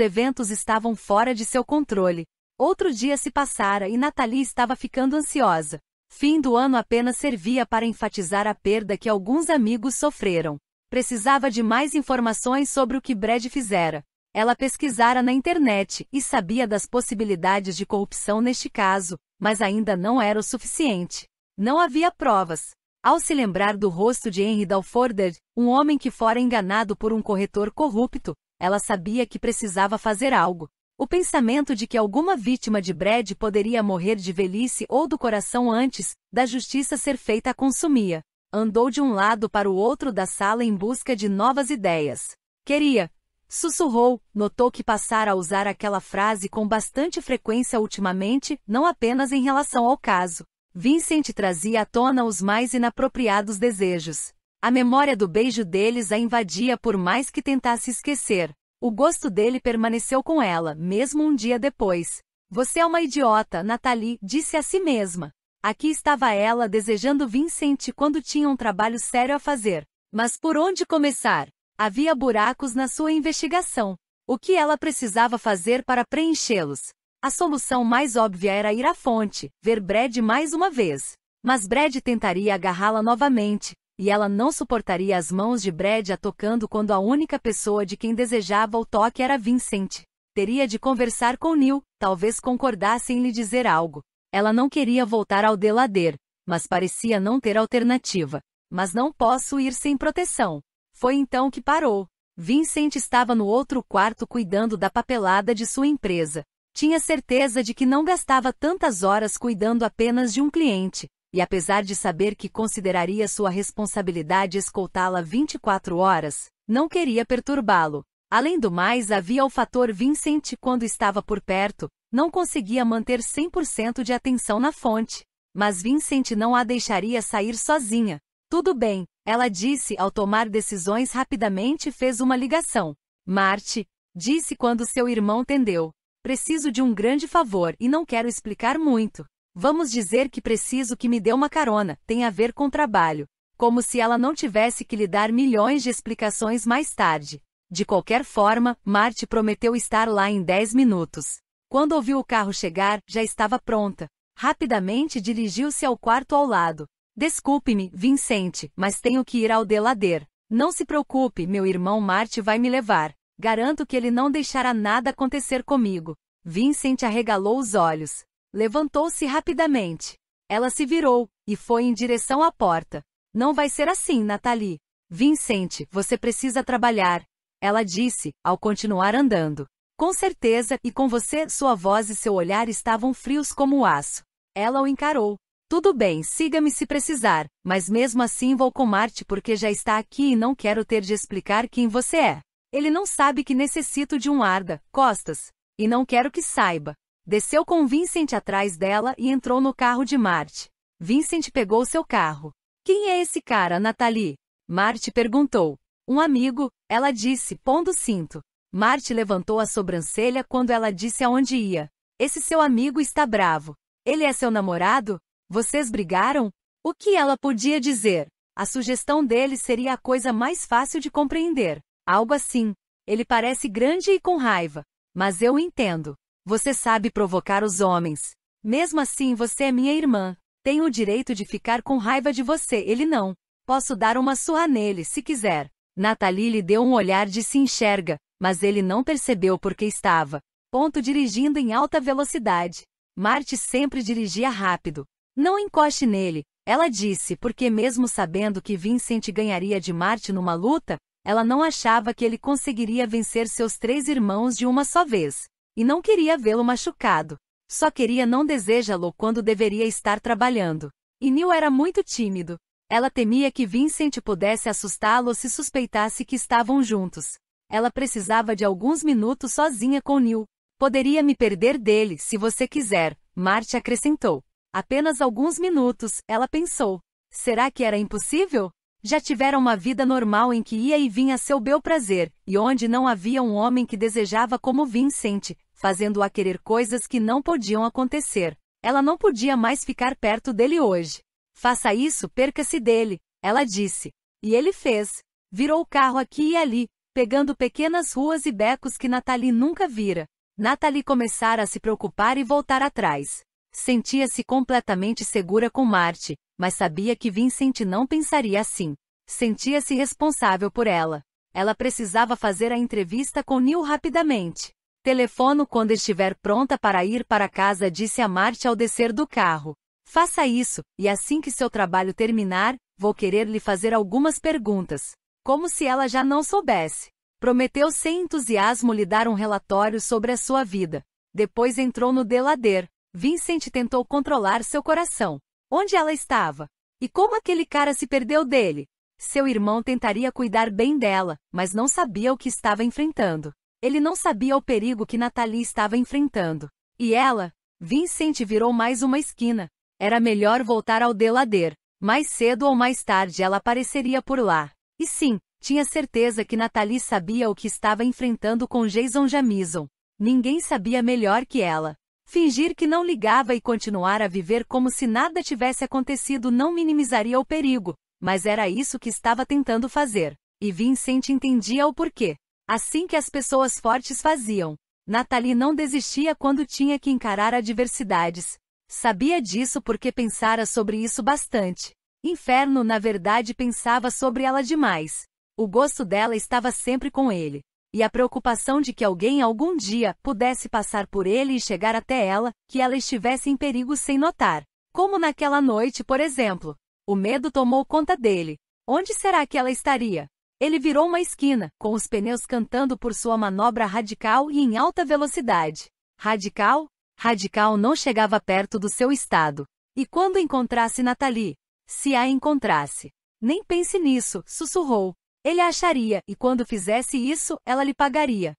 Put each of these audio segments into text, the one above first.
eventos estavam fora de seu controle. Outro dia se passara e Nathalie estava ficando ansiosa. Fim do ano apenas servia para enfatizar a perda que alguns amigos sofreram. Precisava de mais informações sobre o que Brad fizera. Ela pesquisara na internet e sabia das possibilidades de corrupção neste caso, mas ainda não era o suficiente. Não havia provas. Ao se lembrar do rosto de Henry Dalforder, um homem que fora enganado por um corretor corrupto, ela sabia que precisava fazer algo. O pensamento de que alguma vítima de Brad poderia morrer de velhice ou do coração antes da justiça ser feita a consumia. Andou de um lado para o outro da sala em busca de novas ideias. Queria. Sussurrou, notou que passara a usar aquela frase com bastante frequência ultimamente, não apenas em relação ao caso. Vincent trazia à tona os mais inapropriados desejos. A memória do beijo deles a invadia por mais que tentasse esquecer. O gosto dele permaneceu com ela, mesmo um dia depois. Você é uma idiota, Nathalie, disse a si mesma. Aqui estava ela desejando Vincent quando tinha um trabalho sério a fazer. Mas por onde começar? Havia buracos na sua investigação. O que ela precisava fazer para preenchê-los? A solução mais óbvia era ir à fonte, ver Brad mais uma vez. Mas Brad tentaria agarrá-la novamente, e ela não suportaria as mãos de Brad a tocando quando a única pessoa de quem desejava o toque era Vincent. Teria de conversar com Neil, talvez concordasse em lhe dizer algo. Ela não queria voltar ao delader, mas parecia não ter alternativa. Mas não posso ir sem proteção. Foi então que parou. Vincent estava no outro quarto cuidando da papelada de sua empresa. Tinha certeza de que não gastava tantas horas cuidando apenas de um cliente e apesar de saber que consideraria sua responsabilidade escoltá-la 24 horas, não queria perturbá-lo. Além do mais, havia o fator Vincent quando estava por perto, não conseguia manter 100% de atenção na fonte. Mas Vincent não a deixaria sair sozinha. Tudo bem, ela disse ao tomar decisões rapidamente fez uma ligação. Marte, disse quando seu irmão tendeu. Preciso de um grande favor e não quero explicar muito. Vamos dizer que preciso que me dê uma carona, tem a ver com trabalho. Como se ela não tivesse que lhe dar milhões de explicações mais tarde. De qualquer forma, Marte prometeu estar lá em 10 minutos. Quando ouviu o carro chegar, já estava pronta. Rapidamente dirigiu-se ao quarto ao lado. Desculpe-me, Vincente, mas tenho que ir ao delader. Não se preocupe, meu irmão Marte vai me levar. Garanto que ele não deixará nada acontecer comigo. Vincent arregalou os olhos. Levantou-se rapidamente. Ela se virou e foi em direção à porta. Não vai ser assim, Nathalie. Vincente, você precisa trabalhar. Ela disse, ao continuar andando. Com certeza, e com você, sua voz e seu olhar estavam frios como o aço. Ela o encarou. Tudo bem, siga-me se precisar, mas mesmo assim vou com Marte porque já está aqui e não quero ter de explicar quem você é. Ele não sabe que necessito de um Arda, Costas, e não quero que saiba. Desceu com Vincent atrás dela e entrou no carro de Marte. Vincent pegou seu carro. Quem é esse cara, Nathalie? Marte perguntou. Um amigo, ela disse, pondo cinto. Marte levantou a sobrancelha quando ela disse aonde ia. Esse seu amigo está bravo. Ele é seu namorado? Vocês brigaram? O que ela podia dizer? A sugestão dele seria a coisa mais fácil de compreender. Algo assim. Ele parece grande e com raiva. Mas eu entendo. Você sabe provocar os homens. Mesmo assim, você é minha irmã. Tenho o direito de ficar com raiva de você, ele não. Posso dar uma surra nele, se quiser. Nathalie lhe deu um olhar de se enxerga, mas ele não percebeu porque estava. Ponto dirigindo em alta velocidade. Marte sempre dirigia rápido. Não encoste nele, ela disse, porque mesmo sabendo que Vincent ganharia de Marte numa luta, ela não achava que ele conseguiria vencer seus três irmãos de uma só vez. E não queria vê-lo machucado. Só queria não desejá-lo quando deveria estar trabalhando. E Neil era muito tímido. Ela temia que Vincent pudesse assustá-lo se suspeitasse que estavam juntos. Ela precisava de alguns minutos sozinha com Neil. Poderia me perder dele, se você quiser, Marte acrescentou. Apenas alguns minutos, ela pensou. Será que era impossível? Já tiveram uma vida normal em que ia e vinha seu bel prazer, e onde não havia um homem que desejava como Vincent, fazendo-a querer coisas que não podiam acontecer. Ela não podia mais ficar perto dele hoje. Faça isso, perca-se dele, ela disse. E ele fez. Virou o carro aqui e ali, pegando pequenas ruas e becos que Natalie nunca vira. Natalie começara a se preocupar e voltar atrás. Sentia-se completamente segura com Marte, mas sabia que Vincent não pensaria assim. Sentia-se responsável por ela. Ela precisava fazer a entrevista com Neil rapidamente. Telefono quando estiver pronta para ir para casa, disse a Marte ao descer do carro. Faça isso, e assim que seu trabalho terminar, vou querer lhe fazer algumas perguntas. Como se ela já não soubesse. Prometeu sem entusiasmo lhe dar um relatório sobre a sua vida. Depois entrou no delader. Vincent tentou controlar seu coração. Onde ela estava? E como aquele cara se perdeu dele? Seu irmão tentaria cuidar bem dela, mas não sabia o que estava enfrentando. Ele não sabia o perigo que Nathalie estava enfrentando. E ela? Vincent virou mais uma esquina. Era melhor voltar ao delader. Mais cedo ou mais tarde ela apareceria por lá. E sim, tinha certeza que Nathalie sabia o que estava enfrentando com Jason Jamison. Ninguém sabia melhor que ela. Fingir que não ligava e continuar a viver como se nada tivesse acontecido não minimizaria o perigo, mas era isso que estava tentando fazer. E Vincent entendia o porquê. Assim que as pessoas fortes faziam. Natalie não desistia quando tinha que encarar adversidades. Sabia disso porque pensara sobre isso bastante. Inferno, na verdade, pensava sobre ela demais. O gosto dela estava sempre com ele e a preocupação de que alguém algum dia pudesse passar por ele e chegar até ela, que ela estivesse em perigo sem notar. Como naquela noite, por exemplo. O medo tomou conta dele. Onde será que ela estaria? Ele virou uma esquina, com os pneus cantando por sua manobra radical e em alta velocidade. Radical? Radical não chegava perto do seu estado. E quando encontrasse Nathalie? Se a encontrasse. Nem pense nisso, sussurrou. Ele a acharia, e quando fizesse isso, ela lhe pagaria.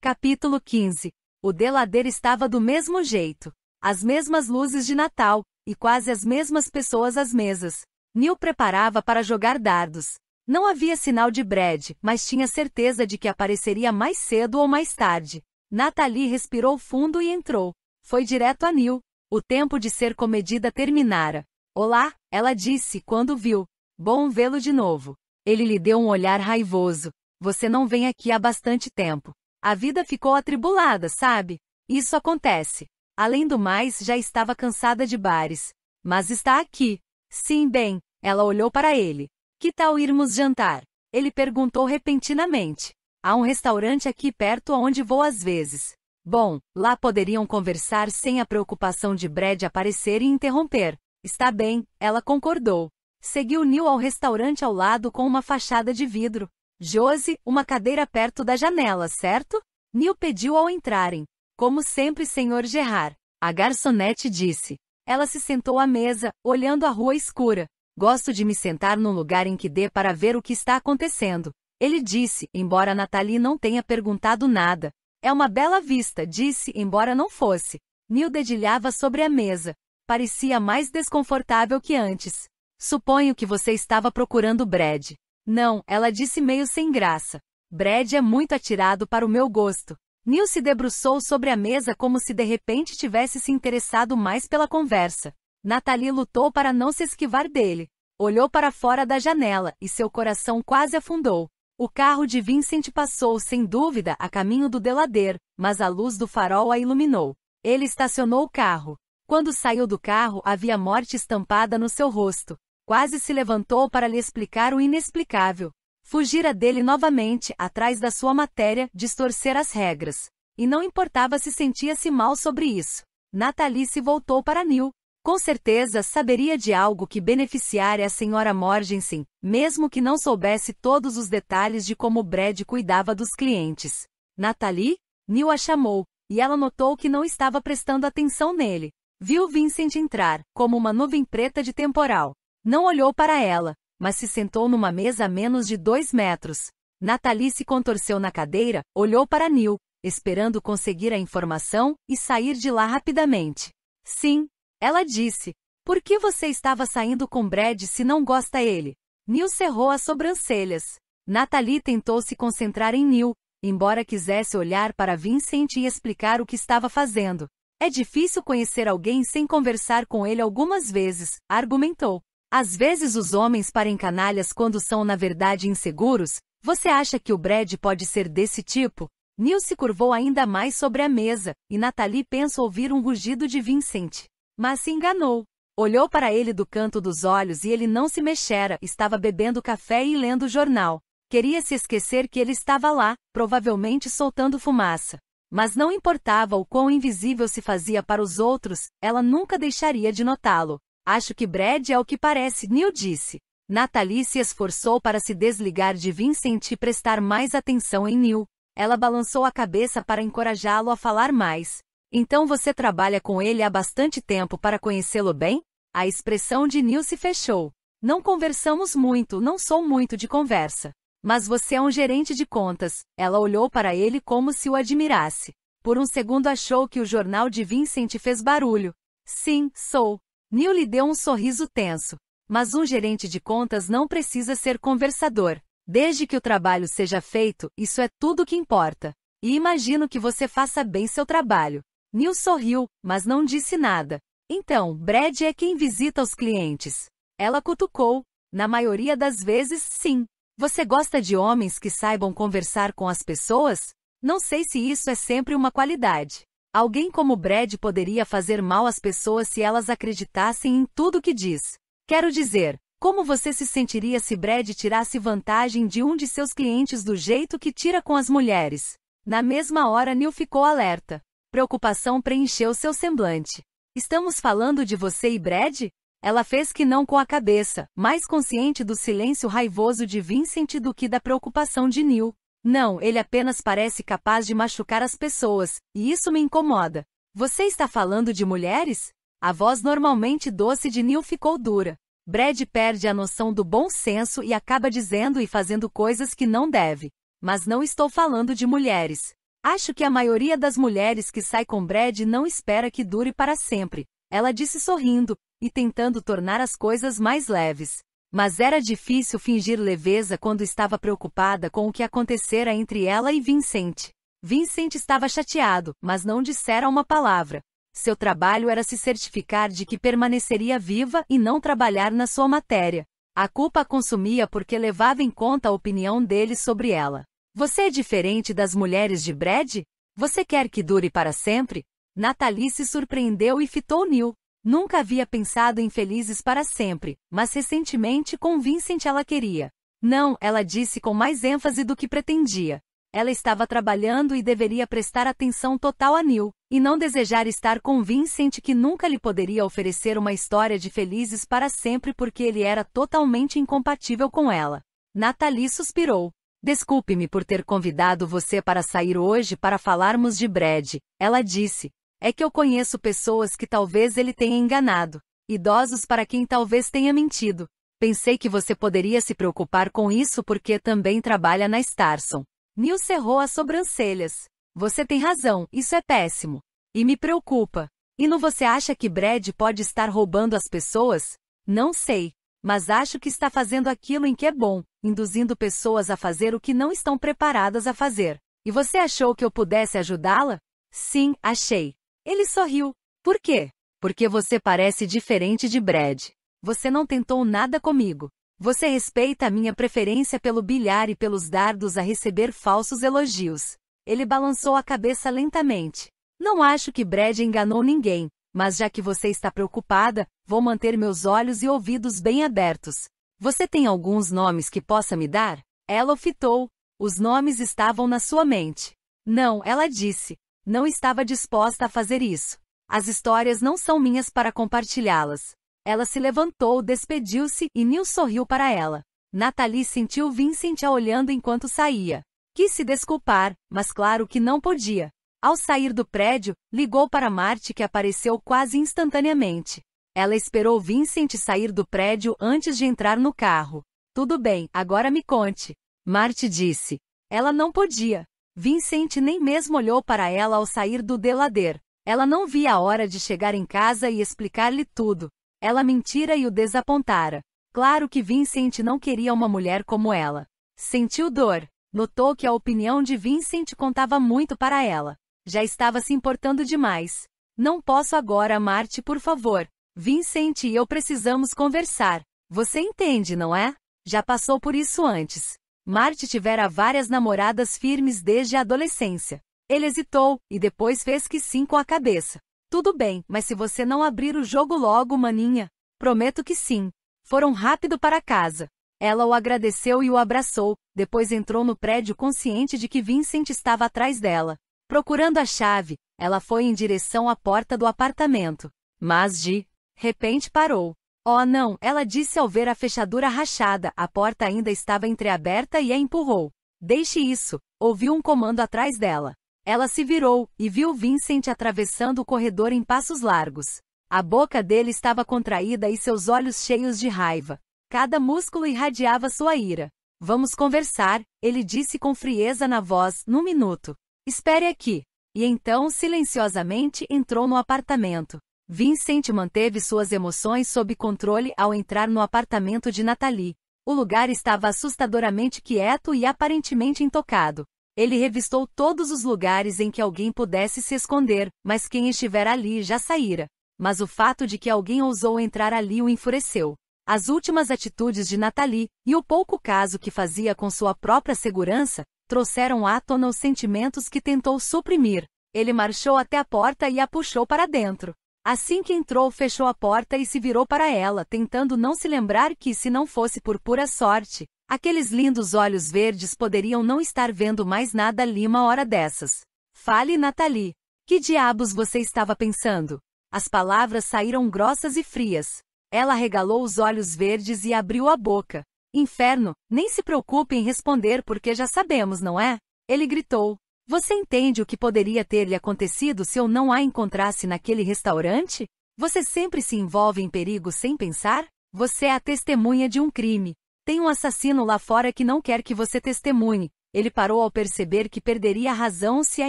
Capítulo 15. O deladeiro estava do mesmo jeito. As mesmas luzes de Natal, e quase as mesmas pessoas às mesas. Neil preparava para jogar dardos. Não havia sinal de Brad, mas tinha certeza de que apareceria mais cedo ou mais tarde. Natalie respirou fundo e entrou. Foi direto a Neil. O tempo de ser comedida terminara. Olá, ela disse quando viu. Bom vê-lo de novo. Ele lhe deu um olhar raivoso. Você não vem aqui há bastante tempo. A vida ficou atribulada, sabe? Isso acontece. Além do mais, já estava cansada de bares. Mas está aqui. Sim, bem, ela olhou para ele. Que tal irmos jantar? Ele perguntou repentinamente. Há um restaurante aqui perto aonde vou às vezes. Bom, lá poderiam conversar sem a preocupação de Brad aparecer e interromper. Está bem, ela concordou. Seguiu Neil ao restaurante ao lado com uma fachada de vidro. Josie, uma cadeira perto da janela, certo? Neil pediu ao entrarem. Como sempre, senhor Gerard. A garçonete disse. Ela se sentou à mesa, olhando a rua escura. Gosto de me sentar num lugar em que dê para ver o que está acontecendo. Ele disse, embora Nathalie não tenha perguntado nada. É uma bela vista, disse, embora não fosse. Neil dedilhava sobre a mesa. Parecia mais desconfortável que antes. Suponho que você estava procurando Brad. Não, ela disse meio sem graça. Brad é muito atirado para o meu gosto. Neil se debruçou sobre a mesa como se de repente tivesse se interessado mais pela conversa. Nathalie lutou para não se esquivar dele. Olhou para fora da janela e seu coração quase afundou. O carro de Vincent passou, sem dúvida, a caminho do delader, mas a luz do farol a iluminou. Ele estacionou o carro. Quando saiu do carro, havia morte estampada no seu rosto. Quase se levantou para lhe explicar o inexplicável. Fugira dele novamente, atrás da sua matéria, distorcer as regras. E não importava se sentia-se mal sobre isso. Nathalie se voltou para Neil. Com certeza saberia de algo que beneficiaria a senhora Morgensen, mesmo que não soubesse todos os detalhes de como Brad cuidava dos clientes. Nathalie? Neil a chamou, e ela notou que não estava prestando atenção nele. Viu Vincent entrar, como uma nuvem preta de temporal. Não olhou para ela, mas se sentou numa mesa a menos de dois metros. Nathalie se contorceu na cadeira, olhou para Neil, esperando conseguir a informação e sair de lá rapidamente. Sim, ela disse. Por que você estava saindo com Brad se não gosta ele? Neil cerrou as sobrancelhas. Nathalie tentou se concentrar em Neil, embora quisesse olhar para Vincent e explicar o que estava fazendo. É difícil conhecer alguém sem conversar com ele algumas vezes, argumentou. Às vezes os homens parem canalhas quando são na verdade inseguros, você acha que o Brad pode ser desse tipo? Neil se curvou ainda mais sobre a mesa, e Natalie pensa ouvir um rugido de Vincent. Mas se enganou. Olhou para ele do canto dos olhos e ele não se mexera, estava bebendo café e lendo o jornal. Queria se esquecer que ele estava lá, provavelmente soltando fumaça. Mas não importava o quão invisível se fazia para os outros, ela nunca deixaria de notá-lo. Acho que Brad é o que parece, Neil disse. Natalie se esforçou para se desligar de Vincent e prestar mais atenção em Neil. Ela balançou a cabeça para encorajá-lo a falar mais. Então você trabalha com ele há bastante tempo para conhecê-lo bem? A expressão de Neil se fechou. Não conversamos muito, não sou muito de conversa. Mas você é um gerente de contas. Ela olhou para ele como se o admirasse. Por um segundo achou que o jornal de Vincent fez barulho. Sim, sou. Neil lhe deu um sorriso tenso. Mas um gerente de contas não precisa ser conversador. Desde que o trabalho seja feito, isso é tudo o que importa. E imagino que você faça bem seu trabalho. Neil sorriu, mas não disse nada. Então, Brad é quem visita os clientes. Ela cutucou. Na maioria das vezes, sim. Você gosta de homens que saibam conversar com as pessoas? Não sei se isso é sempre uma qualidade. Alguém como Brad poderia fazer mal às pessoas se elas acreditassem em tudo que diz. Quero dizer, como você se sentiria se Brad tirasse vantagem de um de seus clientes do jeito que tira com as mulheres? Na mesma hora, Neil ficou alerta. Preocupação preencheu seu semblante. Estamos falando de você e Brad? Ela fez que não com a cabeça, mais consciente do silêncio raivoso de Vincent do que da preocupação de Neil. Não, ele apenas parece capaz de machucar as pessoas, e isso me incomoda. Você está falando de mulheres? A voz normalmente doce de Neil ficou dura. Brad perde a noção do bom senso e acaba dizendo e fazendo coisas que não deve. Mas não estou falando de mulheres. Acho que a maioria das mulheres que sai com Brad não espera que dure para sempre. Ela disse sorrindo e tentando tornar as coisas mais leves. Mas era difícil fingir leveza quando estava preocupada com o que acontecera entre ela e Vincent. Vincent estava chateado, mas não dissera uma palavra. Seu trabalho era se certificar de que permaneceria viva e não trabalhar na sua matéria. A culpa a consumia porque levava em conta a opinião dele sobre ela. Você é diferente das mulheres de Brad? Você quer que dure para sempre? Natalie se surpreendeu e fitou Neil. Nunca havia pensado em felizes para sempre, mas recentemente com Vincent ela queria. Não, ela disse com mais ênfase do que pretendia. Ela estava trabalhando e deveria prestar atenção total a Neil, e não desejar estar com Vincent que nunca lhe poderia oferecer uma história de felizes para sempre porque ele era totalmente incompatível com ela. Natalie suspirou. Desculpe-me por ter convidado você para sair hoje para falarmos de Brad, ela disse, é que eu conheço pessoas que talvez ele tenha enganado, idosos para quem talvez tenha mentido. Pensei que você poderia se preocupar com isso porque também trabalha na Starson. Neil cerrou as sobrancelhas. Você tem razão, isso é péssimo. E me preocupa. E não você acha que Brad pode estar roubando as pessoas? Não sei. Mas acho que está fazendo aquilo em que é bom, induzindo pessoas a fazer o que não estão preparadas a fazer. E você achou que eu pudesse ajudá-la? Sim, achei. Ele sorriu. Por quê? Porque você parece diferente de Brad. Você não tentou nada comigo. Você respeita a minha preferência pelo bilhar e pelos dardos a receber falsos elogios. Ele balançou a cabeça lentamente. Não acho que Brad enganou ninguém, mas já que você está preocupada, vou manter meus olhos e ouvidos bem abertos. Você tem alguns nomes que possa me dar? Ela fitou. Os nomes estavam na sua mente. Não, ela disse. Não estava disposta a fazer isso. As histórias não são minhas para compartilhá-las. Ela se levantou, despediu-se e Neil sorriu para ela. Natalie sentiu Vincent a olhando enquanto saía. Quis se desculpar, mas claro que não podia. Ao sair do prédio, ligou para Marte que apareceu quase instantaneamente. Ela esperou Vincent sair do prédio antes de entrar no carro. Tudo bem, agora me conte. Marte disse. Ela não podia. Vincent nem mesmo olhou para ela ao sair do delader. Ela não via a hora de chegar em casa e explicar-lhe tudo. Ela mentira e o desapontara. Claro que Vincent não queria uma mulher como ela. Sentiu dor. Notou que a opinião de Vincent contava muito para ela. Já estava se importando demais. Não posso agora amar-te, por favor. Vincent e eu precisamos conversar. Você entende, não é? Já passou por isso antes. Marte tivera várias namoradas firmes desde a adolescência. Ele hesitou e depois fez que sim com a cabeça. Tudo bem, mas se você não abrir o jogo logo, maninha, prometo que sim. Foram rápido para casa. Ela o agradeceu e o abraçou, depois entrou no prédio consciente de que Vincent estava atrás dela. Procurando a chave, ela foi em direção à porta do apartamento. Mas de repente parou. Oh não, ela disse ao ver a fechadura rachada, a porta ainda estava entreaberta e a empurrou. Deixe isso, ouviu um comando atrás dela. Ela se virou e viu Vincent atravessando o corredor em passos largos. A boca dele estava contraída e seus olhos cheios de raiva. Cada músculo irradiava sua ira. Vamos conversar, ele disse com frieza na voz, num minuto. Espere aqui. E então, silenciosamente, entrou no apartamento. Vincent manteve suas emoções sob controle ao entrar no apartamento de Nathalie. O lugar estava assustadoramente quieto e aparentemente intocado. Ele revistou todos os lugares em que alguém pudesse se esconder, mas quem estiver ali já saíra. Mas o fato de que alguém ousou entrar ali o enfureceu. As últimas atitudes de Nathalie, e o pouco caso que fazia com sua própria segurança, trouxeram à tona os sentimentos que tentou suprimir. Ele marchou até a porta e a puxou para dentro. Assim que entrou, fechou a porta e se virou para ela, tentando não se lembrar que, se não fosse por pura sorte, aqueles lindos olhos verdes poderiam não estar vendo mais nada ali uma hora dessas. Fale, Nathalie. Que diabos você estava pensando? As palavras saíram grossas e frias. Ela regalou os olhos verdes e abriu a boca. Inferno, nem se preocupe em responder porque já sabemos, não é? Ele gritou. Você entende o que poderia ter lhe acontecido se eu não a encontrasse naquele restaurante? Você sempre se envolve em perigo sem pensar? Você é a testemunha de um crime. Tem um assassino lá fora que não quer que você testemunhe. Ele parou ao perceber que perderia a razão se a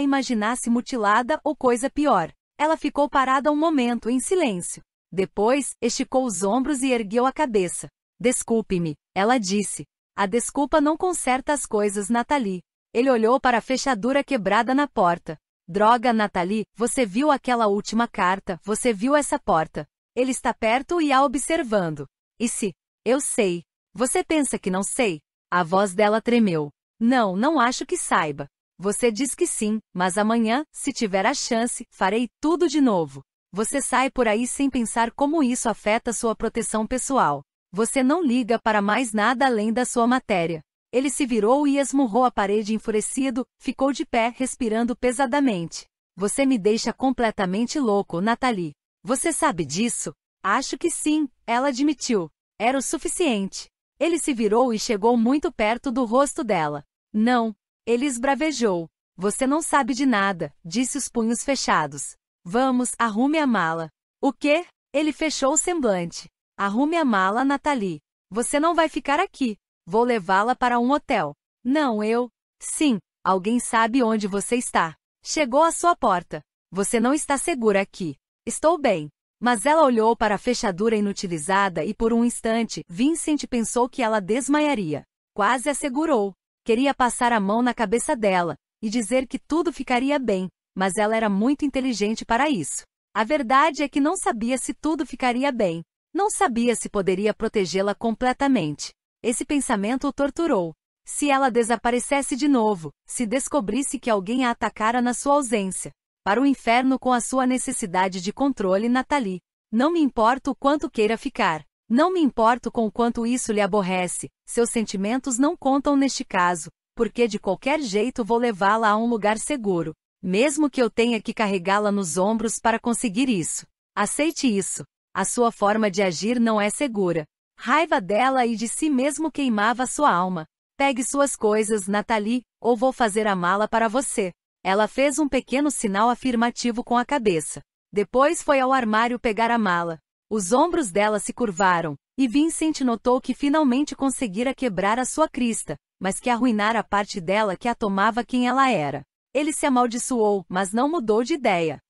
imaginasse mutilada ou coisa pior. Ela ficou parada um momento, em silêncio. Depois, esticou os ombros e ergueu a cabeça. Desculpe-me, ela disse. A desculpa não conserta as coisas, Nathalie. Ele olhou para a fechadura quebrada na porta. Droga, Nathalie, você viu aquela última carta, você viu essa porta. Ele está perto e a observando. E se? Eu sei. Você pensa que não sei? A voz dela tremeu. Não, não acho que saiba. Você diz que sim, mas amanhã, se tiver a chance, farei tudo de novo. Você sai por aí sem pensar como isso afeta sua proteção pessoal. Você não liga para mais nada além da sua matéria. Ele se virou e esmurrou a parede enfurecido, ficou de pé, respirando pesadamente. Você me deixa completamente louco, Nathalie. Você sabe disso? Acho que sim, ela admitiu. Era o suficiente. Ele se virou e chegou muito perto do rosto dela. Não. Ele esbravejou. Você não sabe de nada, disse os punhos fechados. Vamos, arrume a mala. O quê? Ele fechou o semblante. Arrume a mala, Nathalie. Você não vai ficar aqui. Vou levá-la para um hotel. Não, eu. Sim, alguém sabe onde você está. Chegou à sua porta. Você não está segura aqui. Estou bem. Mas ela olhou para a fechadura inutilizada e por um instante, Vincent pensou que ela desmaiaria. Quase a segurou. Queria passar a mão na cabeça dela e dizer que tudo ficaria bem, mas ela era muito inteligente para isso. A verdade é que não sabia se tudo ficaria bem. Não sabia se poderia protegê-la completamente. Esse pensamento o torturou. Se ela desaparecesse de novo, se descobrisse que alguém a atacara na sua ausência, para o inferno com a sua necessidade de controle, Natali. Não me importo o quanto queira ficar. Não me importo com o quanto isso lhe aborrece. Seus sentimentos não contam neste caso, porque de qualquer jeito vou levá-la a um lugar seguro, mesmo que eu tenha que carregá-la nos ombros para conseguir isso. Aceite isso. A sua forma de agir não é segura, Raiva dela e de si mesmo queimava sua alma. Pegue suas coisas, Nathalie, ou vou fazer a mala para você. Ela fez um pequeno sinal afirmativo com a cabeça. Depois foi ao armário pegar a mala. Os ombros dela se curvaram, e Vincent notou que finalmente conseguira quebrar a sua crista, mas que arruinara a parte dela que a tomava quem ela era. Ele se amaldiçoou, mas não mudou de ideia.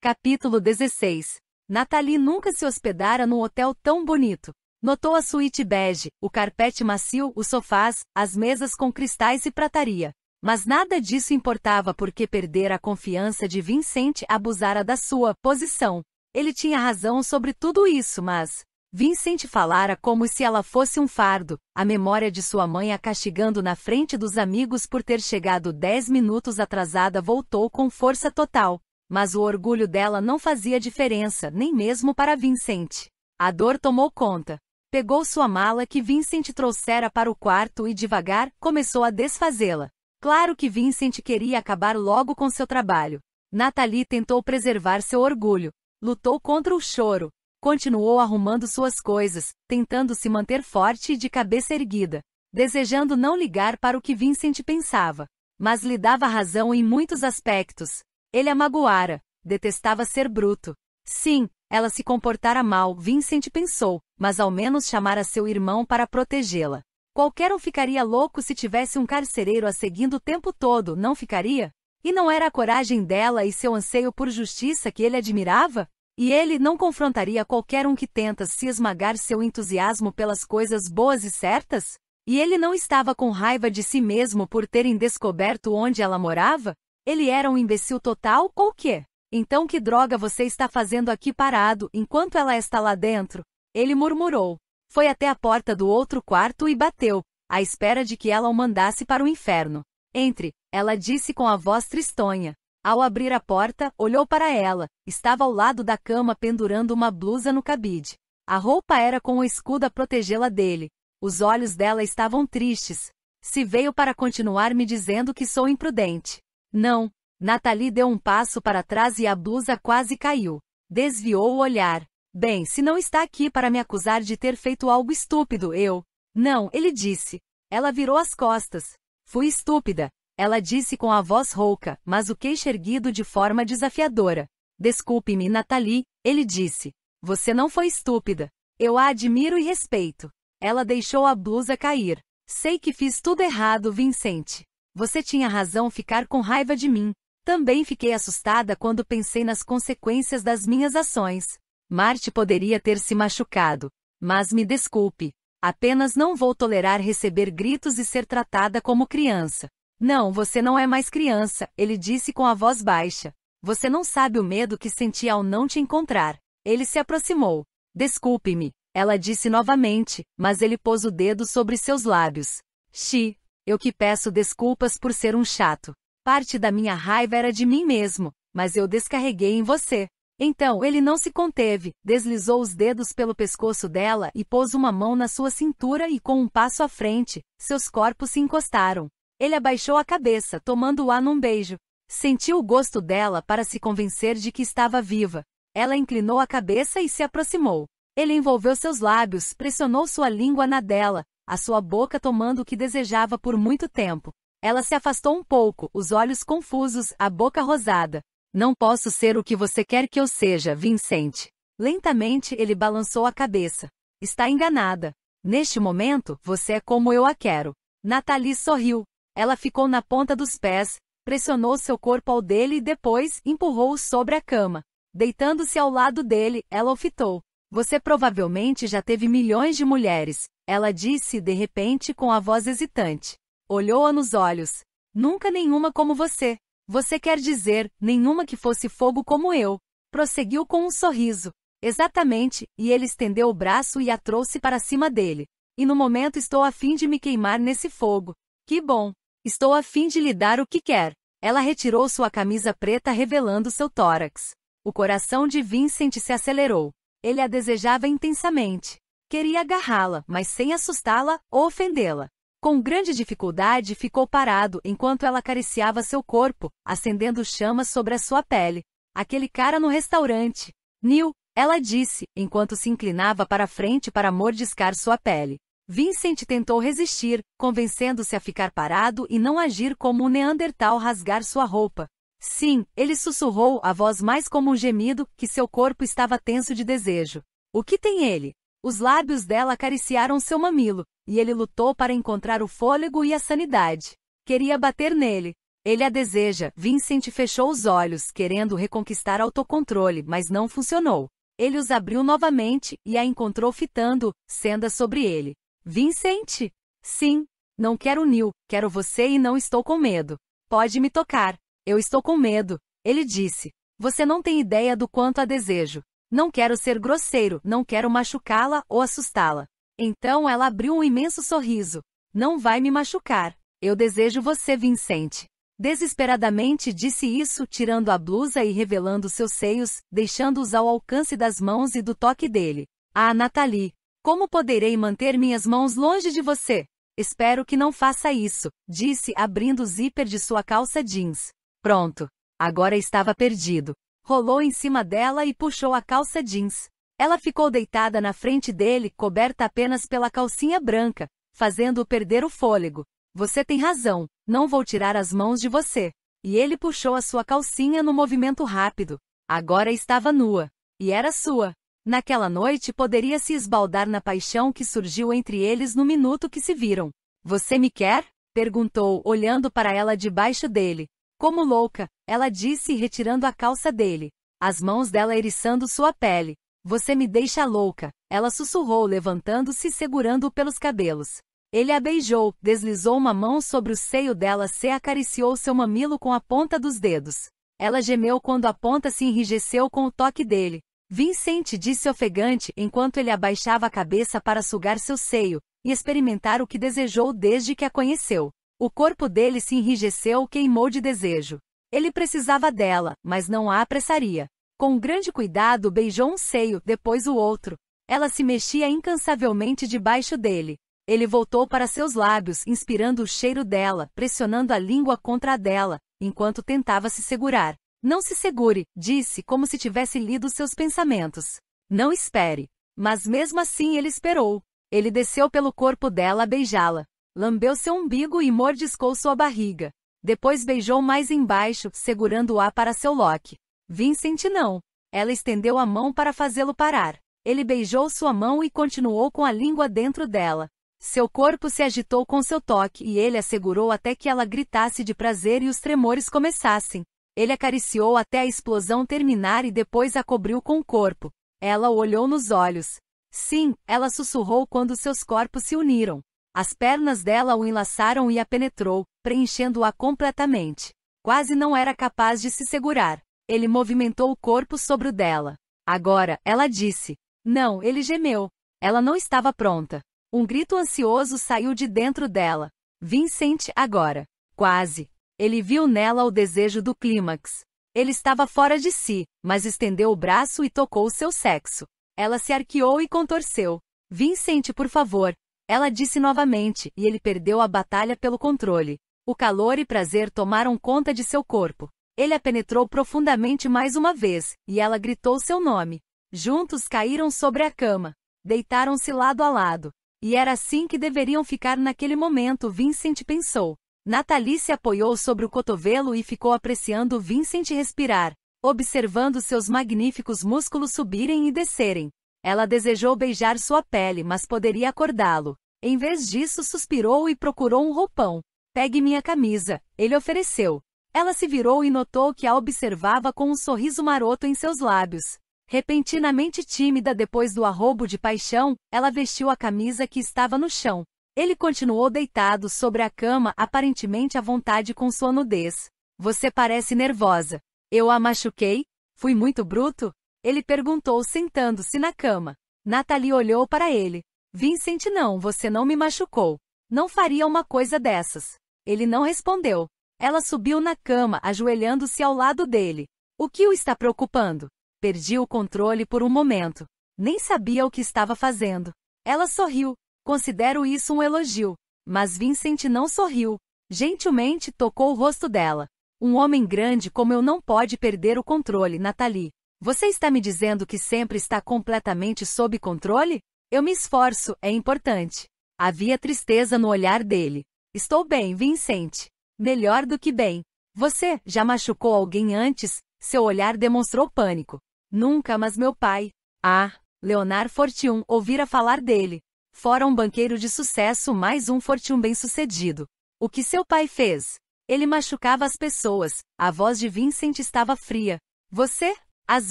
Capítulo 16 Nathalie nunca se hospedara num hotel tão bonito. Notou a suíte bege, o carpete macio, os sofás, as mesas com cristais e prataria. Mas nada disso importava porque perder a confiança de Vincent abusara da sua posição. Ele tinha razão sobre tudo isso, mas Vincent falara como se ela fosse um fardo, a memória de sua mãe a castigando na frente dos amigos por ter chegado dez minutos atrasada voltou com força total. Mas o orgulho dela não fazia diferença, nem mesmo para Vincent. A dor tomou conta. Pegou sua mala que Vincent trouxera para o quarto e devagar começou a desfazê-la. Claro que Vincent queria acabar logo com seu trabalho. Nathalie tentou preservar seu orgulho. Lutou contra o choro. Continuou arrumando suas coisas, tentando se manter forte e de cabeça erguida, desejando não ligar para o que Vincent pensava. Mas lhe dava razão em muitos aspectos. Ele a magoara, detestava ser bruto. Sim, ela se comportara mal, Vincent pensou, mas ao menos chamara seu irmão para protegê-la. Qualquer um ficaria louco se tivesse um carcereiro a seguindo o tempo todo, não ficaria? E não era a coragem dela e seu anseio por justiça que ele admirava? E ele não confrontaria qualquer um que tenta se esmagar seu entusiasmo pelas coisas boas e certas? E ele não estava com raiva de si mesmo por terem descoberto onde ela morava? Ele era um imbecil total ou o quê? Então que droga você está fazendo aqui parado, enquanto ela está lá dentro? Ele murmurou. Foi até a porta do outro quarto e bateu, à espera de que ela o mandasse para o inferno. Entre, ela disse com a voz tristonha. Ao abrir a porta, olhou para ela. Estava ao lado da cama pendurando uma blusa no cabide. A roupa era com o escudo a protegê-la dele. Os olhos dela estavam tristes. Se veio para continuar me dizendo que sou imprudente. Não, Natalie deu um passo para trás e a blusa quase caiu. Desviou o olhar. Bem, se não está aqui para me acusar de ter feito algo estúpido, eu. Não, ele disse. Ela virou as costas. Fui estúpida, ela disse com a voz rouca, mas o queixo erguido de forma desafiadora. Desculpe-me, Natalie, ele disse. Você não foi estúpida. Eu a admiro e respeito. Ela deixou a blusa cair. Sei que fiz tudo errado, Vincente. Você tinha razão ficar com raiva de mim. Também fiquei assustada quando pensei nas consequências das minhas ações. Marte poderia ter se machucado. Mas me desculpe. Apenas não vou tolerar receber gritos e ser tratada como criança. Não, você não é mais criança, ele disse com a voz baixa. Você não sabe o medo que senti ao não te encontrar. Ele se aproximou. Desculpe-me, ela disse novamente, mas ele pôs o dedo sobre seus lábios. Xi, eu que peço desculpas por ser um chato. Parte da minha raiva era de mim mesmo, mas eu descarreguei em você. Então ele não se conteve, deslizou os dedos pelo pescoço dela e pôs uma mão na sua cintura e com um passo à frente, seus corpos se encostaram. Ele abaixou a cabeça, tomando-a num beijo. Sentiu o gosto dela para se convencer de que estava viva. Ela inclinou a cabeça e se aproximou. Ele envolveu seus lábios, pressionou sua língua na dela, a sua boca tomando o que desejava por muito tempo. Ela se afastou um pouco, os olhos confusos, a boca rosada. Não posso ser o que você quer que eu seja, Vincent. Lentamente ele balançou a cabeça. Está enganada. Neste momento, você é como eu a quero. Nathalie sorriu. Ela ficou na ponta dos pés, pressionou seu corpo ao dele e depois empurrou-o sobre a cama. Deitando-se ao lado dele, ela o fitou. Você provavelmente já teve milhões de mulheres, ela disse de repente com a voz hesitante. Olhou-a nos olhos. Nunca nenhuma como você. Você quer dizer, nenhuma que fosse fogo como eu. Prosseguiu com um sorriso. Exatamente, e ele estendeu o braço e a trouxe para cima dele. E no momento estou a fim de me queimar nesse fogo. Que bom! Estou a fim de lhe dar o que quer. Ela retirou sua camisa preta revelando seu tórax. O coração de Vincent se acelerou. Ele a desejava intensamente. Queria agarrá-la, mas sem assustá-la ou ofendê-la. Com grande dificuldade ficou parado enquanto ela acariciava seu corpo, acendendo chamas sobre a sua pele. Aquele cara no restaurante. Neil, ela disse, enquanto se inclinava para frente para mordiscar sua pele. Vincent tentou resistir, convencendo-se a ficar parado e não agir como um Neandertal rasgar sua roupa. Sim, ele sussurrou a voz mais como um gemido, que seu corpo estava tenso de desejo. O que tem ele? Os lábios dela acariciaram seu mamilo, e ele lutou para encontrar o fôlego e a sanidade. Queria bater nele. Ele a deseja. Vincent fechou os olhos, querendo reconquistar autocontrole, mas não funcionou. Ele os abriu novamente e a encontrou fitando, senda sobre ele. Vincent? Sim, não quero Nil, quero você e não estou com medo. Pode me tocar. Eu estou com medo, ele disse. Você não tem ideia do quanto a desejo. Não quero ser grosseiro, não quero machucá-la ou assustá-la. Então ela abriu um imenso sorriso. Não vai me machucar. Eu desejo você, Vincent. Desesperadamente disse isso, tirando a blusa e revelando seus seios, deixando-os ao alcance das mãos e do toque dele. Ah, Nathalie, como poderei manter minhas mãos longe de você? Espero que não faça isso, disse, abrindo o zíper de sua calça jeans. Pronto. Agora estava perdido. Rolou em cima dela e puxou a calça jeans. Ela ficou deitada na frente dele, coberta apenas pela calcinha branca, fazendo-o perder o fôlego. Você tem razão, não vou tirar as mãos de você. E ele puxou a sua calcinha no movimento rápido. Agora estava nua. E era sua. Naquela noite poderia se esbaldar na paixão que surgiu entre eles no minuto que se viram. Você me quer? perguntou, olhando para ela debaixo dele. Como louca, ela disse, retirando a calça dele, as mãos dela eriçando sua pele. Você me deixa louca, ela sussurrou, levantando-se e segurando-o pelos cabelos. Ele a beijou, deslizou uma mão sobre o seio dela e acariciou seu mamilo com a ponta dos dedos. Ela gemeu quando a ponta se enrijeceu com o toque dele. Vincent disse ofegante enquanto ele abaixava a cabeça para sugar seu seio e experimentar o que desejou desde que a conheceu. O corpo dele se enrijeceu, queimou de desejo. Ele precisava dela, mas não a apressaria. Com grande cuidado beijou um seio, depois o outro. Ela se mexia incansavelmente debaixo dele. Ele voltou para seus lábios, inspirando o cheiro dela, pressionando a língua contra a dela, enquanto tentava se segurar. Não se segure, disse, como se tivesse lido seus pensamentos. Não espere. Mas mesmo assim ele esperou. Ele desceu pelo corpo dela a beijá-la. Lambeu seu umbigo e mordiscou sua barriga. Depois beijou mais embaixo, segurando-a para seu loque. Vincent não. Ela estendeu a mão para fazê-lo parar. Ele beijou sua mão e continuou com a língua dentro dela. Seu corpo se agitou com seu toque e ele assegurou até que ela gritasse de prazer e os tremores começassem. Ele acariciou até a explosão terminar e depois a cobriu com o corpo. Ela o olhou nos olhos. Sim, ela sussurrou quando seus corpos se uniram. As pernas dela o enlaçaram e a penetrou, preenchendo-a completamente. Quase não era capaz de se segurar. Ele movimentou o corpo sobre o dela. Agora, ela disse. Não, ele gemeu. Ela não estava pronta. Um grito ansioso saiu de dentro dela. Vincent agora. Quase. Ele viu nela o desejo do clímax. Ele estava fora de si, mas estendeu o braço e tocou seu sexo. Ela se arqueou e contorceu. Vincent, por favor. Ela disse novamente, e ele perdeu a batalha pelo controle. O calor e prazer tomaram conta de seu corpo. Ele a penetrou profundamente mais uma vez, e ela gritou seu nome. Juntos caíram sobre a cama. Deitaram-se lado a lado. E era assim que deveriam ficar naquele momento, Vincent pensou. Natalie se apoiou sobre o cotovelo e ficou apreciando Vincent respirar, observando seus magníficos músculos subirem e descerem. Ela desejou beijar sua pele, mas poderia acordá-lo. Em vez disso, suspirou e procurou um roupão. Pegue minha camisa, ele ofereceu. Ela se virou e notou que a observava com um sorriso maroto em seus lábios. Repentinamente tímida depois do arrobo de paixão, ela vestiu a camisa que estava no chão. Ele continuou deitado sobre a cama, aparentemente à vontade com sua nudez. Você parece nervosa. Eu a machuquei? Fui muito bruto? Ele perguntou sentando-se na cama. Natalie olhou para ele. Vincent, não, você não me machucou. Não faria uma coisa dessas. Ele não respondeu. Ela subiu na cama, ajoelhando-se ao lado dele. O que o está preocupando? Perdi o controle por um momento. Nem sabia o que estava fazendo. Ela sorriu. Considero isso um elogio. Mas Vincent não sorriu. Gentilmente tocou o rosto dela. Um homem grande como eu não pode perder o controle, Nathalie. Você está me dizendo que sempre está completamente sob controle? Eu me esforço, é importante. Havia tristeza no olhar dele. Estou bem, Vincent. Melhor do que bem. Você já machucou alguém antes? Seu olhar demonstrou pânico. Nunca, mas meu pai. Ah, Leonard Fortune ouvira falar dele. Fora um banqueiro de sucesso, mais um Fortune bem-sucedido. O que seu pai fez? Ele machucava as pessoas. A voz de Vincent estava fria. Você? Às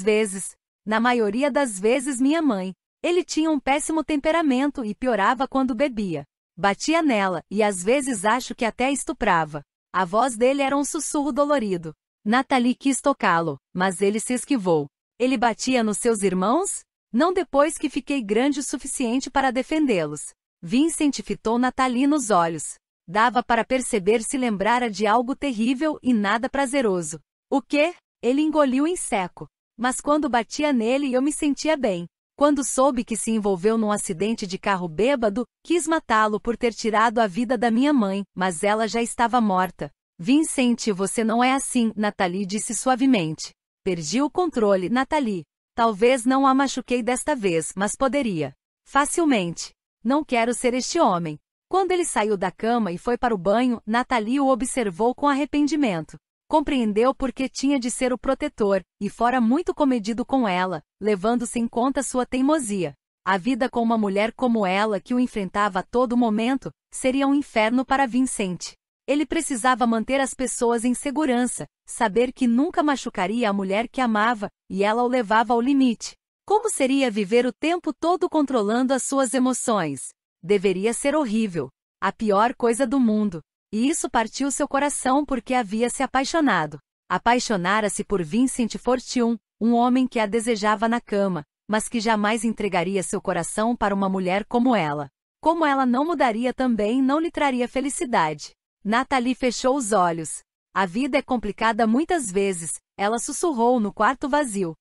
vezes. Na maioria das vezes, minha mãe. Ele tinha um péssimo temperamento e piorava quando bebia. Batia nela, e às vezes acho que até estuprava. A voz dele era um sussurro dolorido. Natalie quis tocá-lo, mas ele se esquivou. Ele batia nos seus irmãos? Não depois que fiquei grande o suficiente para defendê-los. Vincent fitou Natalie nos olhos. Dava para perceber se lembrara de algo terrível e nada prazeroso. O quê? Ele engoliu em seco. Mas quando batia nele eu me sentia bem. Quando soube que se envolveu num acidente de carro bêbado, quis matá-lo por ter tirado a vida da minha mãe, mas ela já estava morta. Vincent, você não é assim, Nathalie disse suavemente. Perdi o controle, Nathalie. Talvez não a machuquei desta vez, mas poderia. Facilmente. Não quero ser este homem. Quando ele saiu da cama e foi para o banho, Nathalie o observou com arrependimento. Compreendeu porque tinha de ser o protetor, e fora muito comedido com ela, levando-se em conta sua teimosia. A vida com uma mulher como ela que o enfrentava a todo momento, seria um inferno para Vincent. Ele precisava manter as pessoas em segurança, saber que nunca machucaria a mulher que amava, e ela o levava ao limite. Como seria viver o tempo todo controlando as suas emoções? Deveria ser horrível. A pior coisa do mundo. E isso partiu seu coração porque havia se apaixonado. Apaixonara-se por Vincent Fortune, um homem que a desejava na cama, mas que jamais entregaria seu coração para uma mulher como ela. Como ela não mudaria também não lhe traria felicidade. Natalie fechou os olhos. A vida é complicada muitas vezes, ela sussurrou no quarto vazio.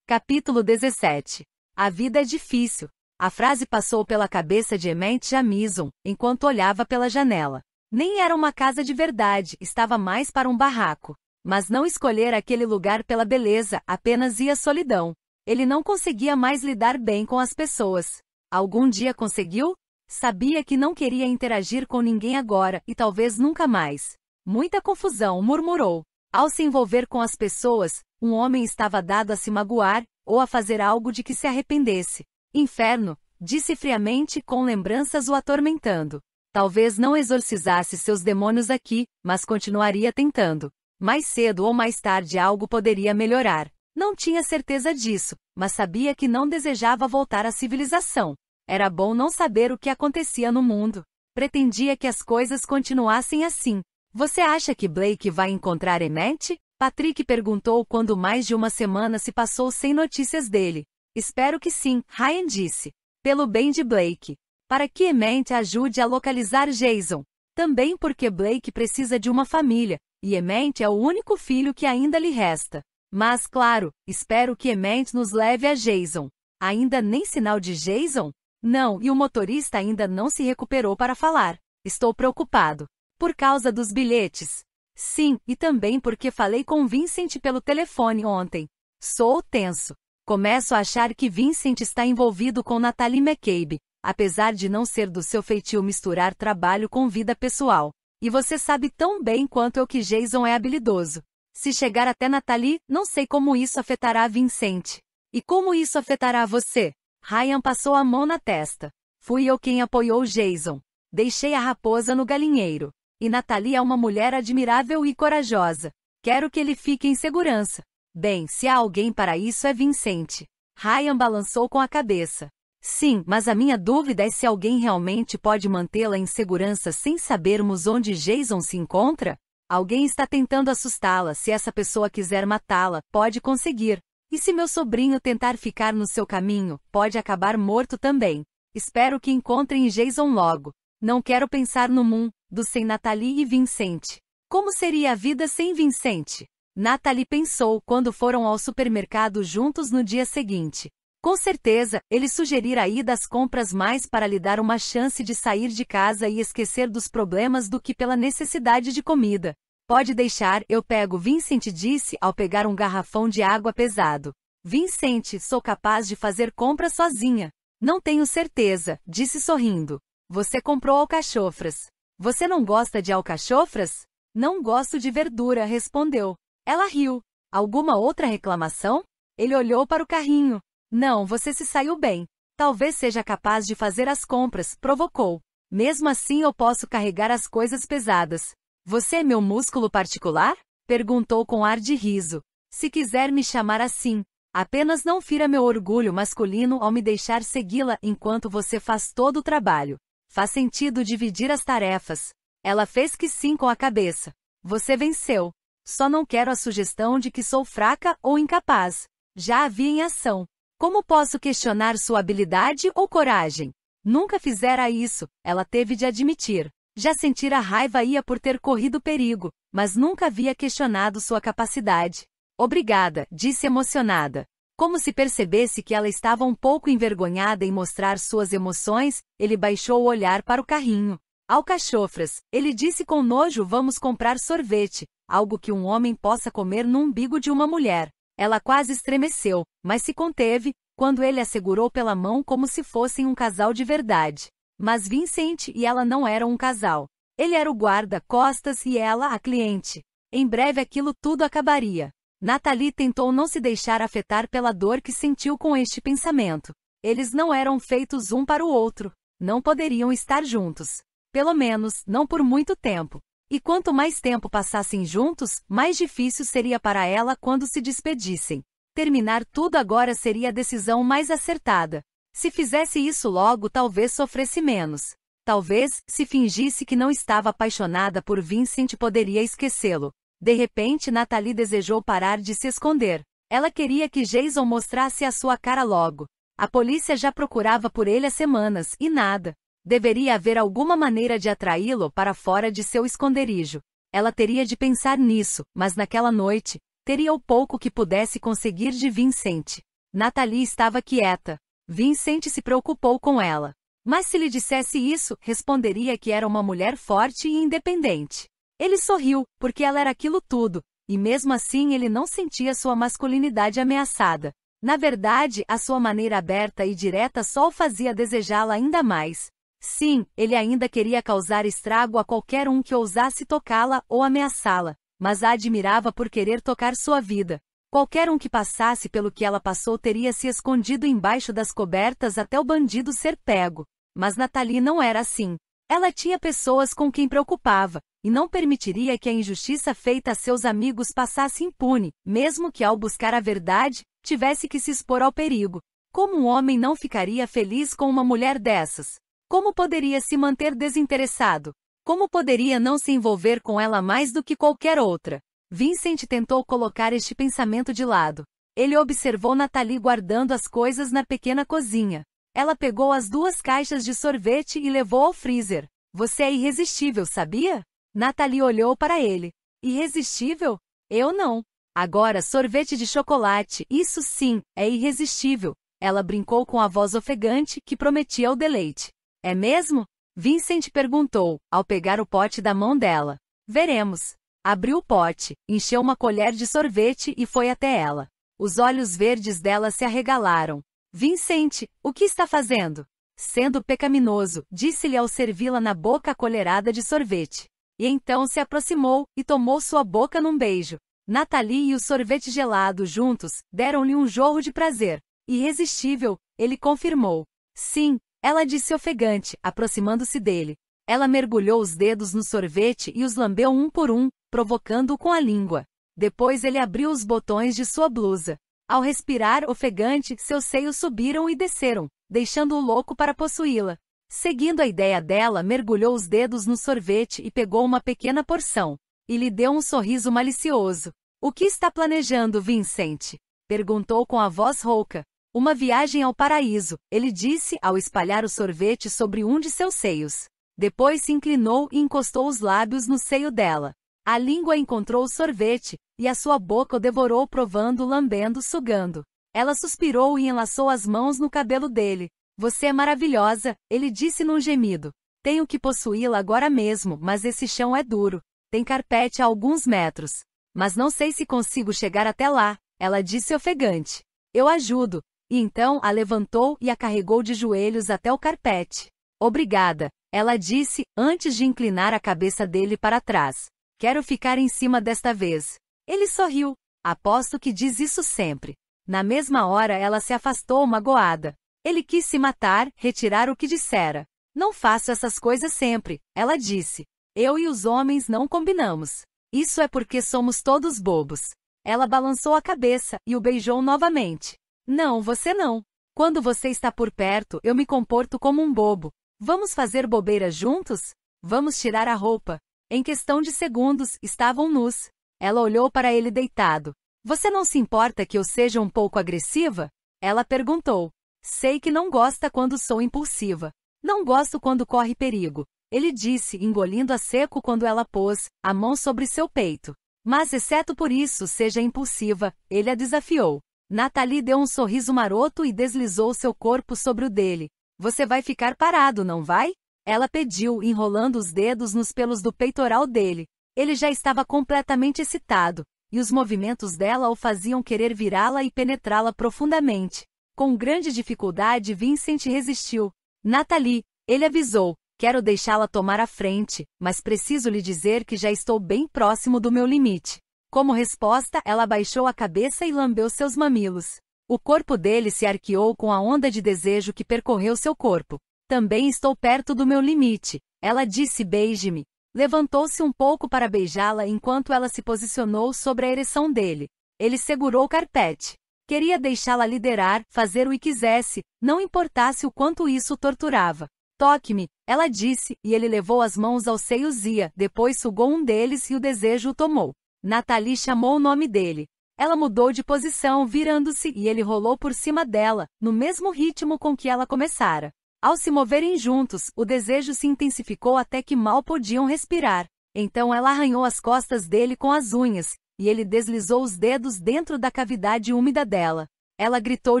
Capítulo 17 A vida é difícil. A frase passou pela cabeça de Emmett Jamison, enquanto olhava pela janela. Nem era uma casa de verdade, estava mais para um barraco. Mas não escolher aquele lugar pela beleza, apenas ia solidão. Ele não conseguia mais lidar bem com as pessoas. Algum dia conseguiu? Sabia que não queria interagir com ninguém agora, e talvez nunca mais. Muita confusão, murmurou. Ao se envolver com as pessoas, um homem estava dado a se magoar, ou a fazer algo de que se arrependesse. Inferno, disse friamente com lembranças o atormentando. Talvez não exorcizasse seus demônios aqui, mas continuaria tentando. Mais cedo ou mais tarde algo poderia melhorar. Não tinha certeza disso, mas sabia que não desejava voltar à civilização. Era bom não saber o que acontecia no mundo. Pretendia que as coisas continuassem assim. Você acha que Blake vai encontrar Emmett? Patrick perguntou quando mais de uma semana se passou sem notícias dele. Espero que sim, Ryan disse. Pelo bem de Blake para que Ement ajude a localizar Jason. Também porque Blake precisa de uma família, e Ement é o único filho que ainda lhe resta. Mas claro, espero que Ement nos leve a Jason. Ainda nem sinal de Jason? Não, e o motorista ainda não se recuperou para falar. Estou preocupado. Por causa dos bilhetes. Sim, e também porque falei com Vincent pelo telefone ontem. Sou tenso. Começo a achar que Vincent está envolvido com Natalie McCabe, apesar de não ser do seu feitio misturar trabalho com vida pessoal. E você sabe tão bem quanto eu que Jason é habilidoso. Se chegar até Natalie, não sei como isso afetará a Vincent. E como isso afetará você? Ryan passou a mão na testa. Fui eu quem apoiou Jason. Deixei a raposa no galinheiro. E Natalie é uma mulher admirável e corajosa. Quero que ele fique em segurança. Bem, se há alguém para isso é Vincent. Ryan balançou com a cabeça. Sim, mas a minha dúvida é se alguém realmente pode mantê-la em segurança sem sabermos onde Jason se encontra? Alguém está tentando assustá-la, se essa pessoa quiser matá-la, pode conseguir. E se meu sobrinho tentar ficar no seu caminho, pode acabar morto também. Espero que encontrem Jason logo. Não quero pensar no mundo sem Natalie e Vincent. Como seria a vida sem Vincent? Natalie pensou quando foram ao supermercado juntos no dia seguinte. Com certeza, ele sugerirá ir das compras mais para lhe dar uma chance de sair de casa e esquecer dos problemas do que pela necessidade de comida. Pode deixar, eu pego, Vincent disse ao pegar um garrafão de água pesado. Vincent, sou capaz de fazer compras sozinha. Não tenho certeza, disse sorrindo. Você comprou alcachofras. Você não gosta de alcachofras? Não gosto de verdura, respondeu. Ela riu. Alguma outra reclamação? Ele olhou para o carrinho. Não, você se saiu bem. Talvez seja capaz de fazer as compras, provocou. Mesmo assim eu posso carregar as coisas pesadas. Você é meu músculo particular? Perguntou com ar de riso. Se quiser me chamar assim, apenas não fira meu orgulho masculino ao me deixar segui-la enquanto você faz todo o trabalho. Faz sentido dividir as tarefas. Ela fez que sim com a cabeça. Você venceu. Só não quero a sugestão de que sou fraca ou incapaz. Já a vi em ação. Como posso questionar sua habilidade ou coragem? Nunca fizera isso, ela teve de admitir. Já sentira raiva ia por ter corrido perigo, mas nunca havia questionado sua capacidade. Obrigada, disse emocionada. Como se percebesse que ela estava um pouco envergonhada em mostrar suas emoções, ele baixou o olhar para o carrinho. Alcachofras, ele disse com nojo vamos comprar sorvete, algo que um homem possa comer no umbigo de uma mulher. Ela quase estremeceu, mas se conteve, quando ele a segurou pela mão como se fossem um casal de verdade. Mas Vincent e ela não eram um casal. Ele era o guarda-costas e ela a cliente. Em breve aquilo tudo acabaria. Nathalie tentou não se deixar afetar pela dor que sentiu com este pensamento. Eles não eram feitos um para o outro. Não poderiam estar juntos. Pelo menos, não por muito tempo. E quanto mais tempo passassem juntos, mais difícil seria para ela quando se despedissem. Terminar tudo agora seria a decisão mais acertada. Se fizesse isso logo, talvez sofresse menos. Talvez, se fingisse que não estava apaixonada por Vincent, poderia esquecê-lo. De repente, Natalie desejou parar de se esconder. Ela queria que Jason mostrasse a sua cara logo. A polícia já procurava por ele há semanas e nada. Deveria haver alguma maneira de atraí-lo para fora de seu esconderijo. Ela teria de pensar nisso, mas naquela noite, teria o pouco que pudesse conseguir de Vincent. Nathalie estava quieta. Vincent se preocupou com ela. Mas se lhe dissesse isso, responderia que era uma mulher forte e independente. Ele sorriu, porque ela era aquilo tudo, e mesmo assim ele não sentia sua masculinidade ameaçada. Na verdade, a sua maneira aberta e direta só o fazia desejá-la ainda mais, Sim, ele ainda queria causar estrago a qualquer um que ousasse tocá-la ou ameaçá-la, mas a admirava por querer tocar sua vida. Qualquer um que passasse pelo que ela passou teria se escondido embaixo das cobertas até o bandido ser pego. Mas Nathalie não era assim. Ela tinha pessoas com quem preocupava, e não permitiria que a injustiça feita a seus amigos passasse impune, mesmo que ao buscar a verdade, tivesse que se expor ao perigo. Como um homem não ficaria feliz com uma mulher dessas? Como poderia se manter desinteressado? Como poderia não se envolver com ela mais do que qualquer outra? Vincent tentou colocar este pensamento de lado. Ele observou Nathalie guardando as coisas na pequena cozinha. Ela pegou as duas caixas de sorvete e levou ao freezer. Você é irresistível, sabia? Nathalie olhou para ele. Irresistível? Eu não. Agora, sorvete de chocolate, isso sim, é irresistível. Ela brincou com a voz ofegante que prometia o deleite. É mesmo? Vincent perguntou, ao pegar o pote da mão dela. Veremos. Abriu o pote, encheu uma colher de sorvete e foi até ela. Os olhos verdes dela se arregalaram. Vincent, o que está fazendo? Sendo pecaminoso, disse-lhe ao servi-la na boca a colherada de sorvete. E então se aproximou e tomou sua boca num beijo. Nathalie e o sorvete gelado juntos deram-lhe um jorro de prazer. Irresistível, ele confirmou. Sim, ela disse ofegante, aproximando-se dele. Ela mergulhou os dedos no sorvete e os lambeu um por um, provocando-o com a língua. Depois ele abriu os botões de sua blusa. Ao respirar ofegante, seus seios subiram e desceram, deixando-o louco para possuí-la. Seguindo a ideia dela, mergulhou os dedos no sorvete e pegou uma pequena porção. E lhe deu um sorriso malicioso. O que está planejando, Vincent? Perguntou com a voz rouca. Uma viagem ao paraíso, ele disse ao espalhar o sorvete sobre um de seus seios. Depois se inclinou e encostou os lábios no seio dela. A língua encontrou o sorvete, e a sua boca o devorou provando, lambendo, sugando. Ela suspirou e enlaçou as mãos no cabelo dele. Você é maravilhosa, ele disse num gemido. Tenho que possuí-la agora mesmo, mas esse chão é duro. Tem carpete a alguns metros. Mas não sei se consigo chegar até lá, ela disse ofegante. Eu ajudo, e então a levantou e a carregou de joelhos até o carpete. Obrigada, ela disse, antes de inclinar a cabeça dele para trás. Quero ficar em cima desta vez. Ele sorriu. Aposto que diz isso sempre. Na mesma hora ela se afastou magoada. Ele quis se matar, retirar o que dissera. Não faço essas coisas sempre, ela disse. Eu e os homens não combinamos. Isso é porque somos todos bobos. Ela balançou a cabeça e o beijou novamente. Não, você não. Quando você está por perto, eu me comporto como um bobo. Vamos fazer bobeira juntos? Vamos tirar a roupa. Em questão de segundos, estavam nus. Ela olhou para ele deitado. Você não se importa que eu seja um pouco agressiva? Ela perguntou. Sei que não gosta quando sou impulsiva. Não gosto quando corre perigo. Ele disse, engolindo a seco quando ela pôs a mão sobre seu peito. Mas, exceto por isso, seja impulsiva, ele a desafiou. Nathalie deu um sorriso maroto e deslizou seu corpo sobre o dele. Você vai ficar parado, não vai? Ela pediu, enrolando os dedos nos pelos do peitoral dele. Ele já estava completamente excitado, e os movimentos dela o faziam querer virá-la e penetrá-la profundamente. Com grande dificuldade, Vincent resistiu. Nathalie, ele avisou, quero deixá-la tomar a frente, mas preciso lhe dizer que já estou bem próximo do meu limite. Como resposta, ela baixou a cabeça e lambeu seus mamilos. O corpo dele se arqueou com a onda de desejo que percorreu seu corpo. Também estou perto do meu limite. Ela disse: Beije-me. Levantou-se um pouco para beijá-la enquanto ela se posicionou sobre a ereção dele. Ele segurou o carpete. Queria deixá-la liderar, fazer o que quisesse, não importasse o quanto isso torturava. Toque-me, ela disse, e ele levou as mãos aos seios Zia, depois sugou um deles e o desejo o tomou. Natalie chamou o nome dele. Ela mudou de posição, virando-se, e ele rolou por cima dela, no mesmo ritmo com que ela começara. Ao se moverem juntos, o desejo se intensificou até que mal podiam respirar. Então ela arranhou as costas dele com as unhas, e ele deslizou os dedos dentro da cavidade úmida dela. Ela gritou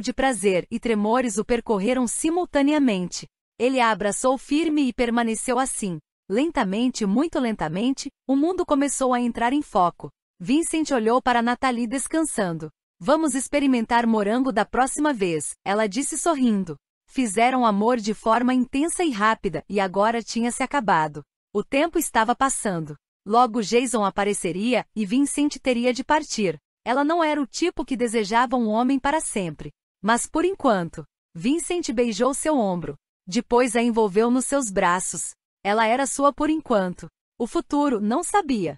de prazer e tremores o percorreram simultaneamente. Ele a abraçou firme e permaneceu assim, Lentamente, muito lentamente, o mundo começou a entrar em foco. Vincent olhou para Nathalie descansando. Vamos experimentar morango da próxima vez, ela disse sorrindo. Fizeram amor de forma intensa e rápida, e agora tinha se acabado. O tempo estava passando. Logo Jason apareceria, e Vincent teria de partir. Ela não era o tipo que desejava um homem para sempre. Mas por enquanto, Vincent beijou seu ombro. Depois a envolveu nos seus braços. Ela era sua por enquanto. O futuro não sabia.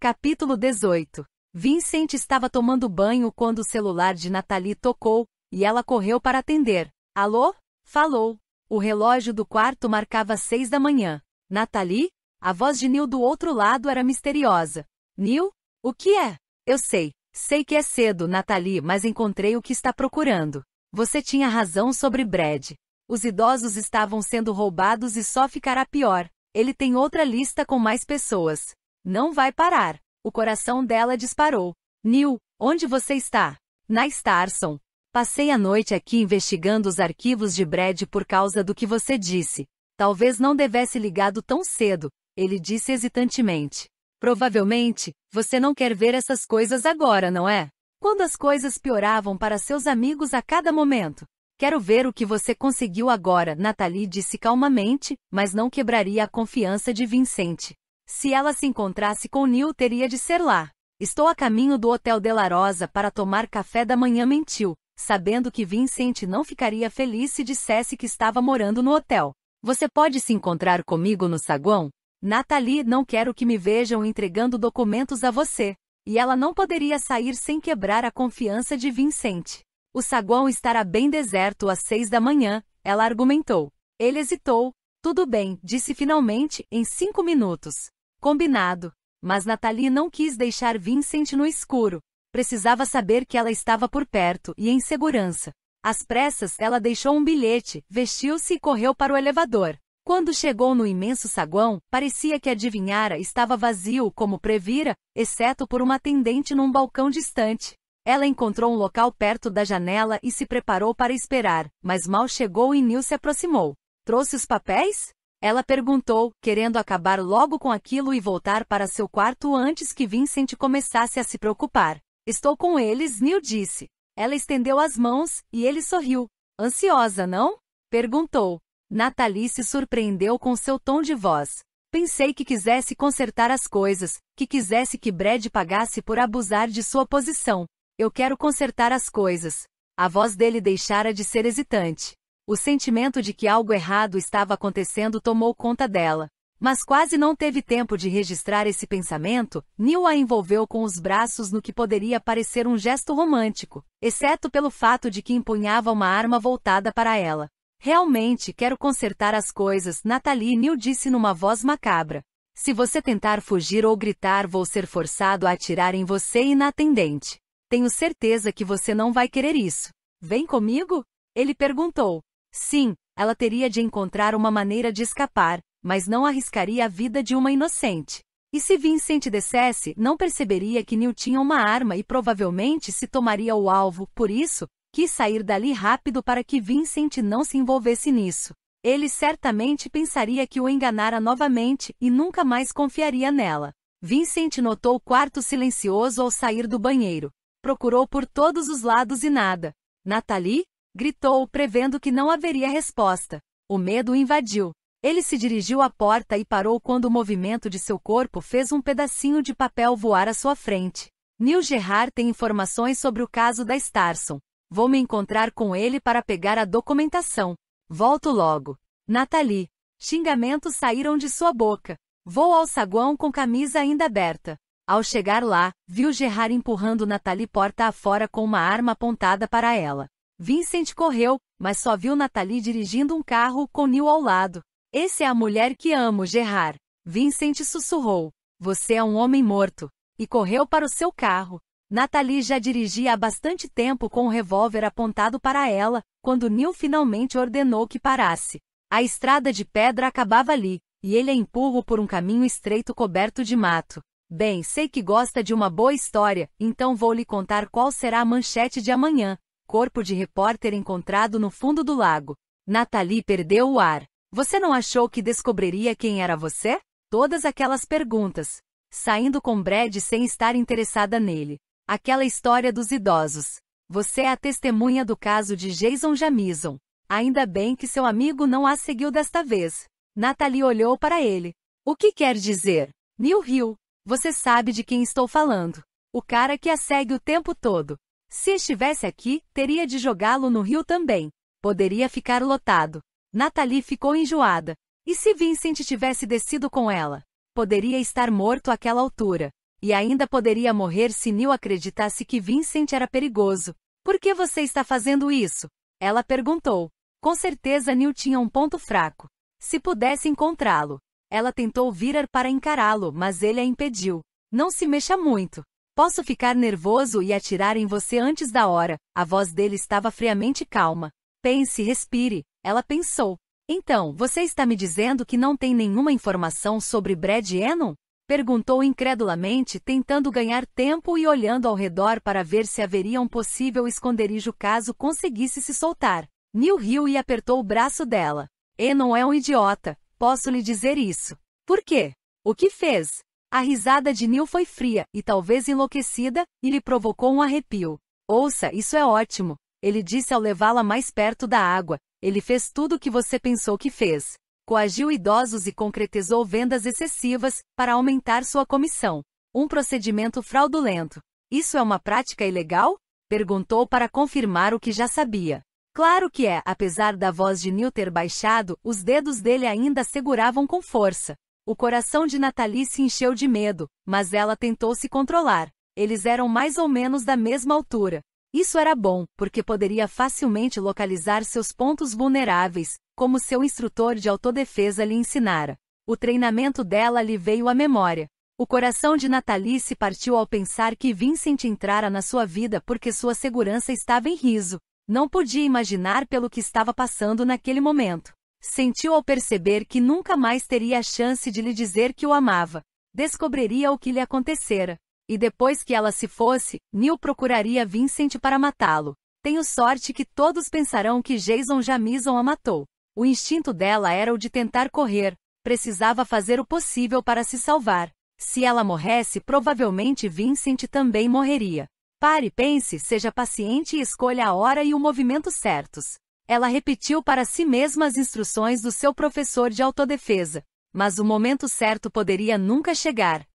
Capítulo 18 Vincent estava tomando banho quando o celular de Nathalie tocou, e ela correu para atender. Alô? Falou. O relógio do quarto marcava seis da manhã. Nathalie? A voz de Neil do outro lado era misteriosa. Neil? O que é? Eu sei. Sei que é cedo, Nathalie, mas encontrei o que está procurando. Você tinha razão sobre Brad. Os idosos estavam sendo roubados e só ficará pior. Ele tem outra lista com mais pessoas. Não vai parar. O coração dela disparou. Neil, onde você está? Na Starson. Passei a noite aqui investigando os arquivos de Brad por causa do que você disse. Talvez não devesse ligado tão cedo, ele disse hesitantemente. Provavelmente, você não quer ver essas coisas agora, não é? Quando as coisas pioravam para seus amigos a cada momento. Quero ver o que você conseguiu agora, Nathalie disse calmamente, mas não quebraria a confiança de Vincent. Se ela se encontrasse com Neil, teria de ser lá. Estou a caminho do Hotel de La Rosa para tomar café da manhã, mentiu, sabendo que Vincent não ficaria feliz se dissesse que estava morando no hotel. Você pode se encontrar comigo no saguão? Nathalie, não quero que me vejam entregando documentos a você. E ela não poderia sair sem quebrar a confiança de Vincent. O saguão estará bem deserto às seis da manhã, ela argumentou. Ele hesitou. Tudo bem, disse finalmente, em cinco minutos. Combinado. Mas Nathalie não quis deixar Vincent no escuro. Precisava saber que ela estava por perto e em segurança. Às pressas, ela deixou um bilhete, vestiu-se e correu para o elevador. Quando chegou no imenso saguão, parecia que adivinhara estava vazio, como previra, exceto por uma atendente num balcão distante. Ela encontrou um local perto da janela e se preparou para esperar, mas mal chegou e Neil se aproximou. Trouxe os papéis? Ela perguntou, querendo acabar logo com aquilo e voltar para seu quarto antes que Vincent começasse a se preocupar. Estou com eles, Neil disse. Ela estendeu as mãos, e ele sorriu. Ansiosa, não? Perguntou. Natalie se surpreendeu com seu tom de voz. Pensei que quisesse consertar as coisas, que quisesse que Brad pagasse por abusar de sua posição, eu quero consertar as coisas. A voz dele deixara de ser hesitante. O sentimento de que algo errado estava acontecendo tomou conta dela. Mas quase não teve tempo de registrar esse pensamento, Neil a envolveu com os braços no que poderia parecer um gesto romântico, exceto pelo fato de que empunhava uma arma voltada para ela. Realmente quero consertar as coisas, Natalie Neil disse numa voz macabra. Se você tentar fugir ou gritar, vou ser forçado a atirar em você e na atendente. Tenho certeza que você não vai querer isso. Vem comigo? Ele perguntou. Sim, ela teria de encontrar uma maneira de escapar, mas não arriscaria a vida de uma inocente. E se Vincent descesse, não perceberia que Neil tinha uma arma e provavelmente se tomaria o alvo, por isso, quis sair dali rápido para que Vincent não se envolvesse nisso. Ele certamente pensaria que o enganara novamente e nunca mais confiaria nela. Vincent notou o quarto silencioso ao sair do banheiro. Procurou por todos os lados e nada. Nathalie? gritou, prevendo que não haveria resposta. O medo o invadiu. Ele se dirigiu à porta e parou quando o movimento de seu corpo fez um pedacinho de papel voar à sua frente. Neil Gerard tem informações sobre o caso da Starson. Vou me encontrar com ele para pegar a documentação. Volto logo. Nathalie. Xingamentos saíram de sua boca. Vou ao saguão com camisa ainda aberta. Ao chegar lá, viu Gerard empurrando Natalie porta afora com uma arma apontada para ela. Vincent correu, mas só viu Natalie dirigindo um carro com Neil ao lado. Essa é a mulher que amo, Gerard. Vincent sussurrou. Você é um homem morto. E correu para o seu carro. Natalie já dirigia há bastante tempo com o um revólver apontado para ela, quando Neil finalmente ordenou que parasse. A estrada de pedra acabava ali, e ele a empurrou por um caminho estreito coberto de mato. Bem, sei que gosta de uma boa história, então vou lhe contar qual será a manchete de amanhã. Corpo de repórter encontrado no fundo do lago. Nathalie perdeu o ar. Você não achou que descobriria quem era você? Todas aquelas perguntas. Saindo com Brad sem estar interessada nele. Aquela história dos idosos. Você é a testemunha do caso de Jason Jamison. Ainda bem que seu amigo não a seguiu desta vez. Natalie olhou para ele. O que quer dizer? Neil Hill. Você sabe de quem estou falando. O cara que a segue o tempo todo. Se estivesse aqui, teria de jogá-lo no rio também. Poderia ficar lotado. Natalie ficou enjoada. E se Vincent tivesse descido com ela? Poderia estar morto àquela altura. E ainda poderia morrer se Neil acreditasse que Vincent era perigoso. Por que você está fazendo isso? Ela perguntou. Com certeza Neil tinha um ponto fraco. Se pudesse encontrá-lo, ela tentou virar para encará-lo, mas ele a impediu. Não se mexa muito. Posso ficar nervoso e atirar em você antes da hora. A voz dele estava friamente calma. Pense, respire. Ela pensou. Então, você está me dizendo que não tem nenhuma informação sobre Brad Enon? Perguntou incredulamente, tentando ganhar tempo e olhando ao redor para ver se haveria um possível esconderijo caso conseguisse se soltar. Neil riu e apertou o braço dela. Enon é um idiota. Posso lhe dizer isso. Por quê? O que fez? A risada de Neil foi fria e talvez enlouquecida, e lhe provocou um arrepio. Ouça, isso é ótimo. Ele disse ao levá-la mais perto da água. Ele fez tudo o que você pensou que fez. Coagiu idosos e concretizou vendas excessivas para aumentar sua comissão. Um procedimento fraudulento. Isso é uma prática ilegal? Perguntou para confirmar o que já sabia. Claro que é, apesar da voz de Neil ter baixado, os dedos dele ainda seguravam com força. O coração de Natalie se encheu de medo, mas ela tentou se controlar. Eles eram mais ou menos da mesma altura. Isso era bom, porque poderia facilmente localizar seus pontos vulneráveis, como seu instrutor de autodefesa lhe ensinara. O treinamento dela lhe veio à memória. O coração de Natalie se partiu ao pensar que Vincent entrara na sua vida porque sua segurança estava em riso. Não podia imaginar pelo que estava passando naquele momento. Sentiu ao perceber que nunca mais teria a chance de lhe dizer que o amava. Descobriria o que lhe acontecera. E depois que ela se fosse, Neil procuraria Vincent para matá-lo. Tenho sorte que todos pensarão que Jason Jamison a matou. O instinto dela era o de tentar correr. Precisava fazer o possível para se salvar. Se ela morresse, provavelmente Vincent também morreria. Pare, pense, seja paciente e escolha a hora e o movimento certos. Ela repetiu para si mesma as instruções do seu professor de autodefesa, mas o momento certo poderia nunca chegar.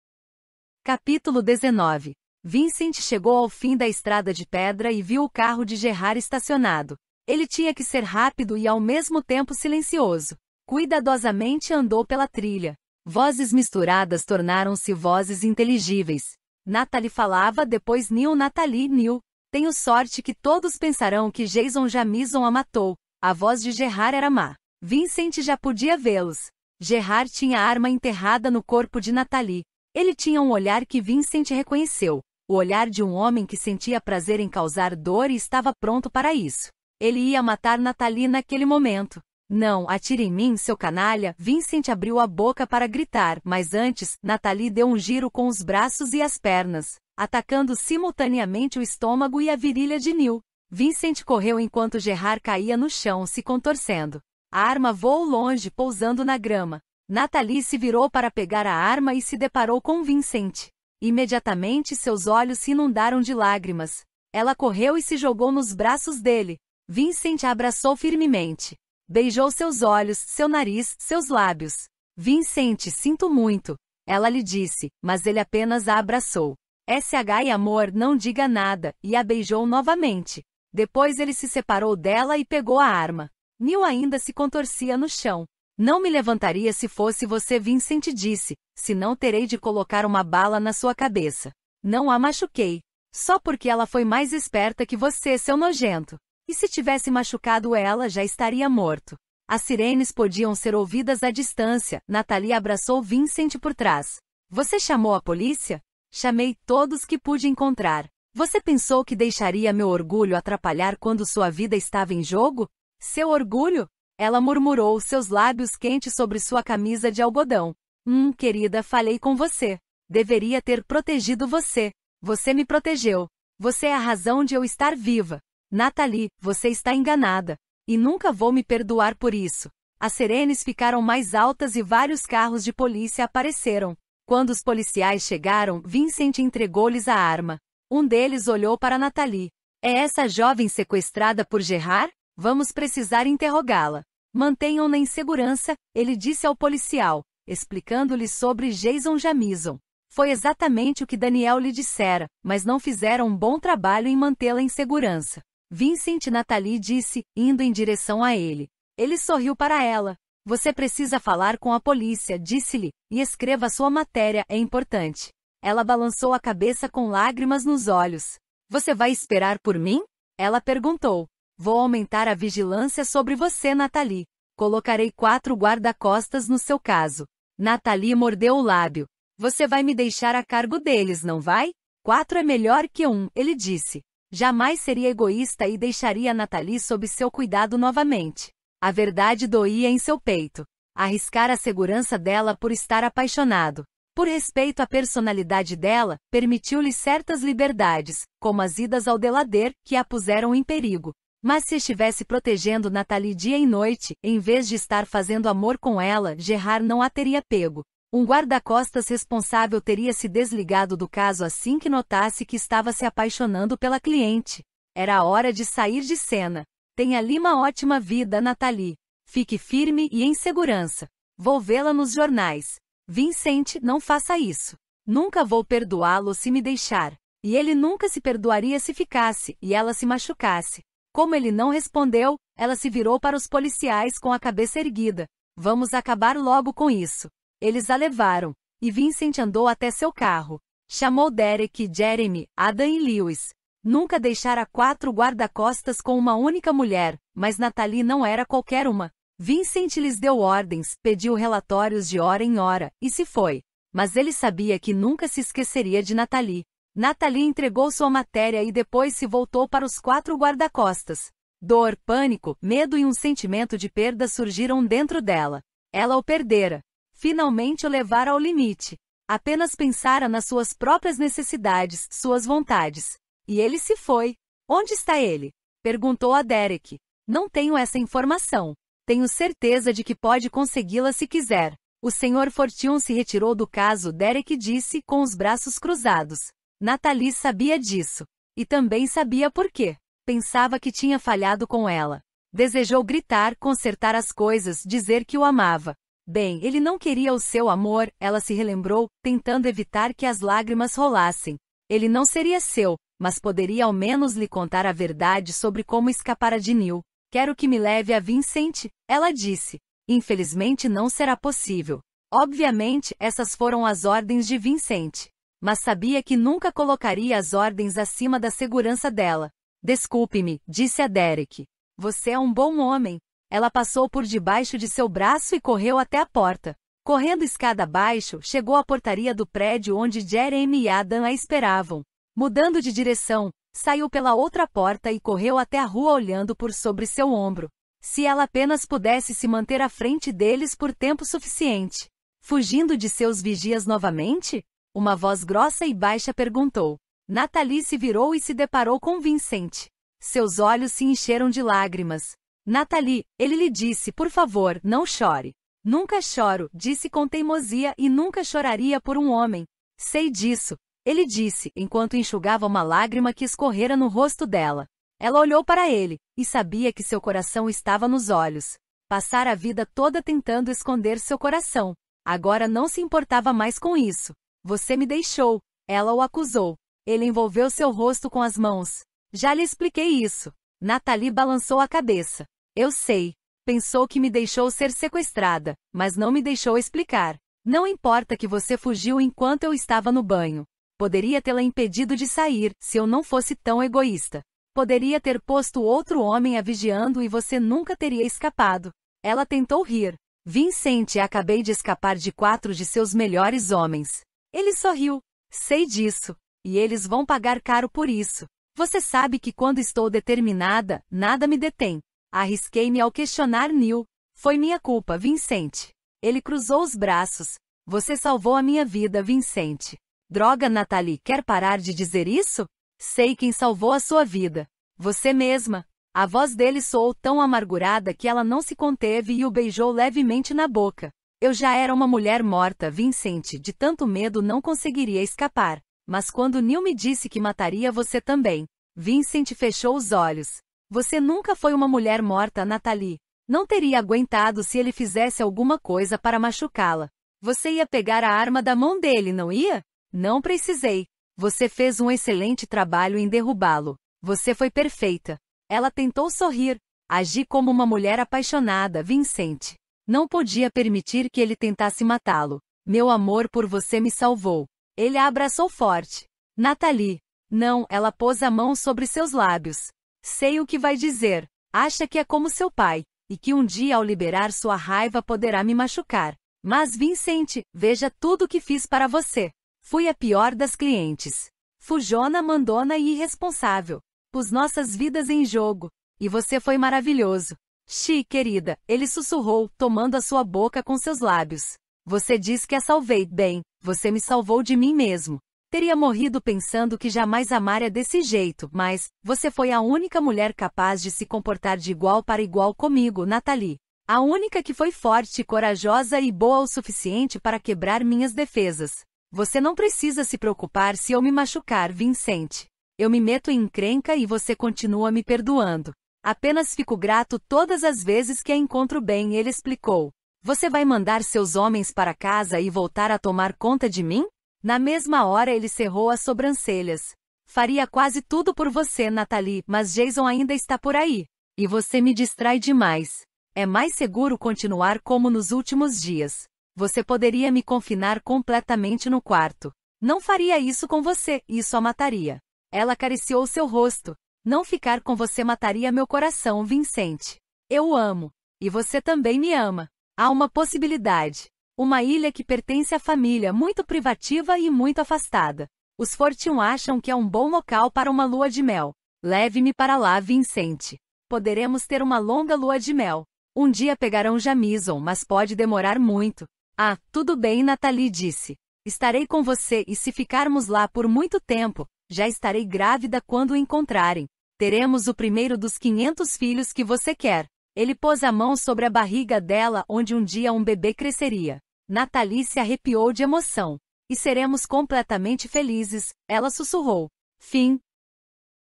Capítulo 19 Vincent chegou ao fim da estrada de pedra e viu o carro de Gerard estacionado. Ele tinha que ser rápido e ao mesmo tempo silencioso. Cuidadosamente andou pela trilha. Vozes misturadas tornaram-se vozes inteligíveis. Natalie falava, depois Neil Natalie Neil. Tenho sorte que todos pensarão que Jason Jamison a matou. A voz de Gerard era má. Vincent já podia vê-los. Gerard tinha a arma enterrada no corpo de Natalie. Ele tinha um olhar que Vincent reconheceu. O olhar de um homem que sentia prazer em causar dor e estava pronto para isso. Ele ia matar Natalie naquele momento. Não, atire em mim, seu canalha! Vincent abriu a boca para gritar, mas antes, Nathalie deu um giro com os braços e as pernas, atacando simultaneamente o estômago e a virilha de Neil. Vincent correu enquanto Gerard caía no chão, se contorcendo. A arma voou longe, pousando na grama. Nathalie se virou para pegar a arma e se deparou com Vincent. Imediatamente seus olhos se inundaram de lágrimas. Ela correu e se jogou nos braços dele. Vincent a abraçou firmemente. Beijou seus olhos, seu nariz, seus lábios. Vincente, sinto muito. Ela lhe disse, mas ele apenas a abraçou. SH e amor, não diga nada, e a beijou novamente. Depois ele se separou dela e pegou a arma. Neil ainda se contorcia no chão. Não me levantaria se fosse você, Vincent disse, senão terei de colocar uma bala na sua cabeça. Não a machuquei. Só porque ela foi mais esperta que você, seu nojento. E se tivesse machucado ela, já estaria morto. As sirenes podiam ser ouvidas à distância. Natalie abraçou Vincent por trás. Você chamou a polícia? Chamei todos que pude encontrar. Você pensou que deixaria meu orgulho atrapalhar quando sua vida estava em jogo? Seu orgulho? Ela murmurou, seus lábios quentes sobre sua camisa de algodão. Hum, querida, falei com você. Deveria ter protegido você. Você me protegeu. Você é a razão de eu estar viva. Natalie, você está enganada. E nunca vou me perdoar por isso. As serenes ficaram mais altas e vários carros de polícia apareceram. Quando os policiais chegaram, Vincent entregou-lhes a arma. Um deles olhou para Natalie. É essa jovem sequestrada por Gerard? Vamos precisar interrogá-la. Mantenham-na em segurança, ele disse ao policial, explicando-lhe sobre Jason Jamison. Foi exatamente o que Daniel lhe dissera, mas não fizeram um bom trabalho em mantê-la em segurança. Vincent Nathalie disse, indo em direção a ele. Ele sorriu para ela. Você precisa falar com a polícia, disse-lhe, e escreva sua matéria, é importante. Ela balançou a cabeça com lágrimas nos olhos. Você vai esperar por mim? Ela perguntou. Vou aumentar a vigilância sobre você, Nathalie. Colocarei quatro guarda-costas no seu caso. Nathalie mordeu o lábio. Você vai me deixar a cargo deles, não vai? Quatro é melhor que um, ele disse. Jamais seria egoísta e deixaria Nathalie sob seu cuidado novamente. A verdade doía em seu peito. Arriscar a segurança dela por estar apaixonado. Por respeito à personalidade dela, permitiu-lhe certas liberdades, como as idas ao delader, que a puseram em perigo. Mas se estivesse protegendo Nathalie dia e noite, em vez de estar fazendo amor com ela, Gerard não a teria pego. Um guarda-costas responsável teria se desligado do caso assim que notasse que estava se apaixonando pela cliente. Era a hora de sair de cena. Tenha ali uma ótima vida, Nathalie. Fique firme e em segurança. Vou vê-la nos jornais. Vincent, não faça isso. Nunca vou perdoá-lo se me deixar. E ele nunca se perdoaria se ficasse e ela se machucasse. Como ele não respondeu, ela se virou para os policiais com a cabeça erguida. Vamos acabar logo com isso. Eles a levaram, e Vincent andou até seu carro. Chamou Derek, Jeremy, Adam e Lewis. Nunca deixara quatro guarda-costas com uma única mulher, mas Natalie não era qualquer uma. Vincent lhes deu ordens, pediu relatórios de hora em hora, e se foi. Mas ele sabia que nunca se esqueceria de Natalie. Natalie entregou sua matéria e depois se voltou para os quatro guarda-costas. Dor, pânico, medo e um sentimento de perda surgiram dentro dela. Ela o perdera finalmente o levar ao limite. Apenas pensara nas suas próprias necessidades, suas vontades. E ele se foi. Onde está ele? Perguntou a Derek. Não tenho essa informação. Tenho certeza de que pode consegui-la se quiser. O Senhor Fortune se retirou do caso, Derek disse, com os braços cruzados. Nathalie sabia disso. E também sabia por quê. Pensava que tinha falhado com ela. Desejou gritar, consertar as coisas, dizer que o amava. Bem, ele não queria o seu amor, ela se relembrou, tentando evitar que as lágrimas rolassem. Ele não seria seu, mas poderia ao menos lhe contar a verdade sobre como escapara de Neil. Quero que me leve a Vincent, ela disse. Infelizmente não será possível. Obviamente, essas foram as ordens de Vincent. Mas sabia que nunca colocaria as ordens acima da segurança dela. Desculpe-me, disse a Derek. Você é um bom homem, ela passou por debaixo de seu braço e correu até a porta. Correndo escada abaixo, chegou à portaria do prédio onde Jeremy e Adam a esperavam. Mudando de direção, saiu pela outra porta e correu até a rua olhando por sobre seu ombro. Se ela apenas pudesse se manter à frente deles por tempo suficiente. Fugindo de seus vigias novamente? Uma voz grossa e baixa perguntou. Natalie se virou e se deparou com Vincent. Seus olhos se encheram de lágrimas. Nathalie, ele lhe disse, por favor, não chore. Nunca choro, disse com teimosia e nunca choraria por um homem. Sei disso, ele disse, enquanto enxugava uma lágrima que escorrera no rosto dela. Ela olhou para ele, e sabia que seu coração estava nos olhos. Passara a vida toda tentando esconder seu coração. Agora não se importava mais com isso. Você me deixou, ela o acusou. Ele envolveu seu rosto com as mãos. Já lhe expliquei isso. Nathalie balançou a cabeça. Eu sei. Pensou que me deixou ser sequestrada, mas não me deixou explicar. Não importa que você fugiu enquanto eu estava no banho. Poderia tê-la impedido de sair, se eu não fosse tão egoísta. Poderia ter posto outro homem a vigiando e você nunca teria escapado. Ela tentou rir. Vincent, acabei de escapar de quatro de seus melhores homens. Ele sorriu. Sei disso. E eles vão pagar caro por isso. Você sabe que quando estou determinada, nada me detém. Arrisquei-me ao questionar Neil. Foi minha culpa, Vincent. Ele cruzou os braços. Você salvou a minha vida, Vincent. Droga, Natalie, quer parar de dizer isso? Sei quem salvou a sua vida. Você mesma. A voz dele soou tão amargurada que ela não se conteve e o beijou levemente na boca. Eu já era uma mulher morta, Vincent, de tanto medo não conseguiria escapar. Mas quando Neil me disse que mataria você também, Vincent fechou os olhos. Você nunca foi uma mulher morta, Natalie. Não teria aguentado se ele fizesse alguma coisa para machucá-la. Você ia pegar a arma da mão dele, não ia? Não precisei. Você fez um excelente trabalho em derrubá-lo. Você foi perfeita. Ela tentou sorrir. Agi como uma mulher apaixonada, Vincente. Não podia permitir que ele tentasse matá-lo. Meu amor por você me salvou. Ele a abraçou forte. Natalie. Não, ela pôs a mão sobre seus lábios. Sei o que vai dizer. Acha que é como seu pai, e que um dia ao liberar sua raiva poderá me machucar. Mas Vincente, veja tudo o que fiz para você. Fui a pior das clientes. Fujona, mandona e irresponsável. Pus nossas vidas em jogo. E você foi maravilhoso. Xi, querida, ele sussurrou, tomando a sua boca com seus lábios. Você diz que a salvei, bem, você me salvou de mim mesmo. Teria morrido pensando que jamais amaria desse jeito, mas você foi a única mulher capaz de se comportar de igual para igual comigo, Nathalie. A única que foi forte, corajosa e boa o suficiente para quebrar minhas defesas. Você não precisa se preocupar se eu me machucar, Vincent. Eu me meto em encrenca e você continua me perdoando. Apenas fico grato todas as vezes que a encontro bem, ele explicou. Você vai mandar seus homens para casa e voltar a tomar conta de mim? Na mesma hora ele cerrou as sobrancelhas. Faria quase tudo por você, Natalie, mas Jason ainda está por aí. E você me distrai demais. É mais seguro continuar como nos últimos dias. Você poderia me confinar completamente no quarto. Não faria isso com você, isso a mataria. Ela acariciou seu rosto. Não ficar com você mataria meu coração, Vincent. Eu o amo. E você também me ama. Há uma possibilidade. Uma ilha que pertence à família muito privativa e muito afastada. Os Fortune acham que é um bom local para uma lua de mel. Leve-me para lá, Vincente. Poderemos ter uma longa lua de mel. Um dia pegarão Jamison, mas pode demorar muito. Ah, tudo bem, Nathalie disse. Estarei com você e se ficarmos lá por muito tempo, já estarei grávida quando o encontrarem. Teremos o primeiro dos 500 filhos que você quer. Ele pôs a mão sobre a barriga dela, onde um dia um bebê cresceria. Natalie se arrepiou de emoção. E seremos completamente felizes, ela sussurrou. Fim.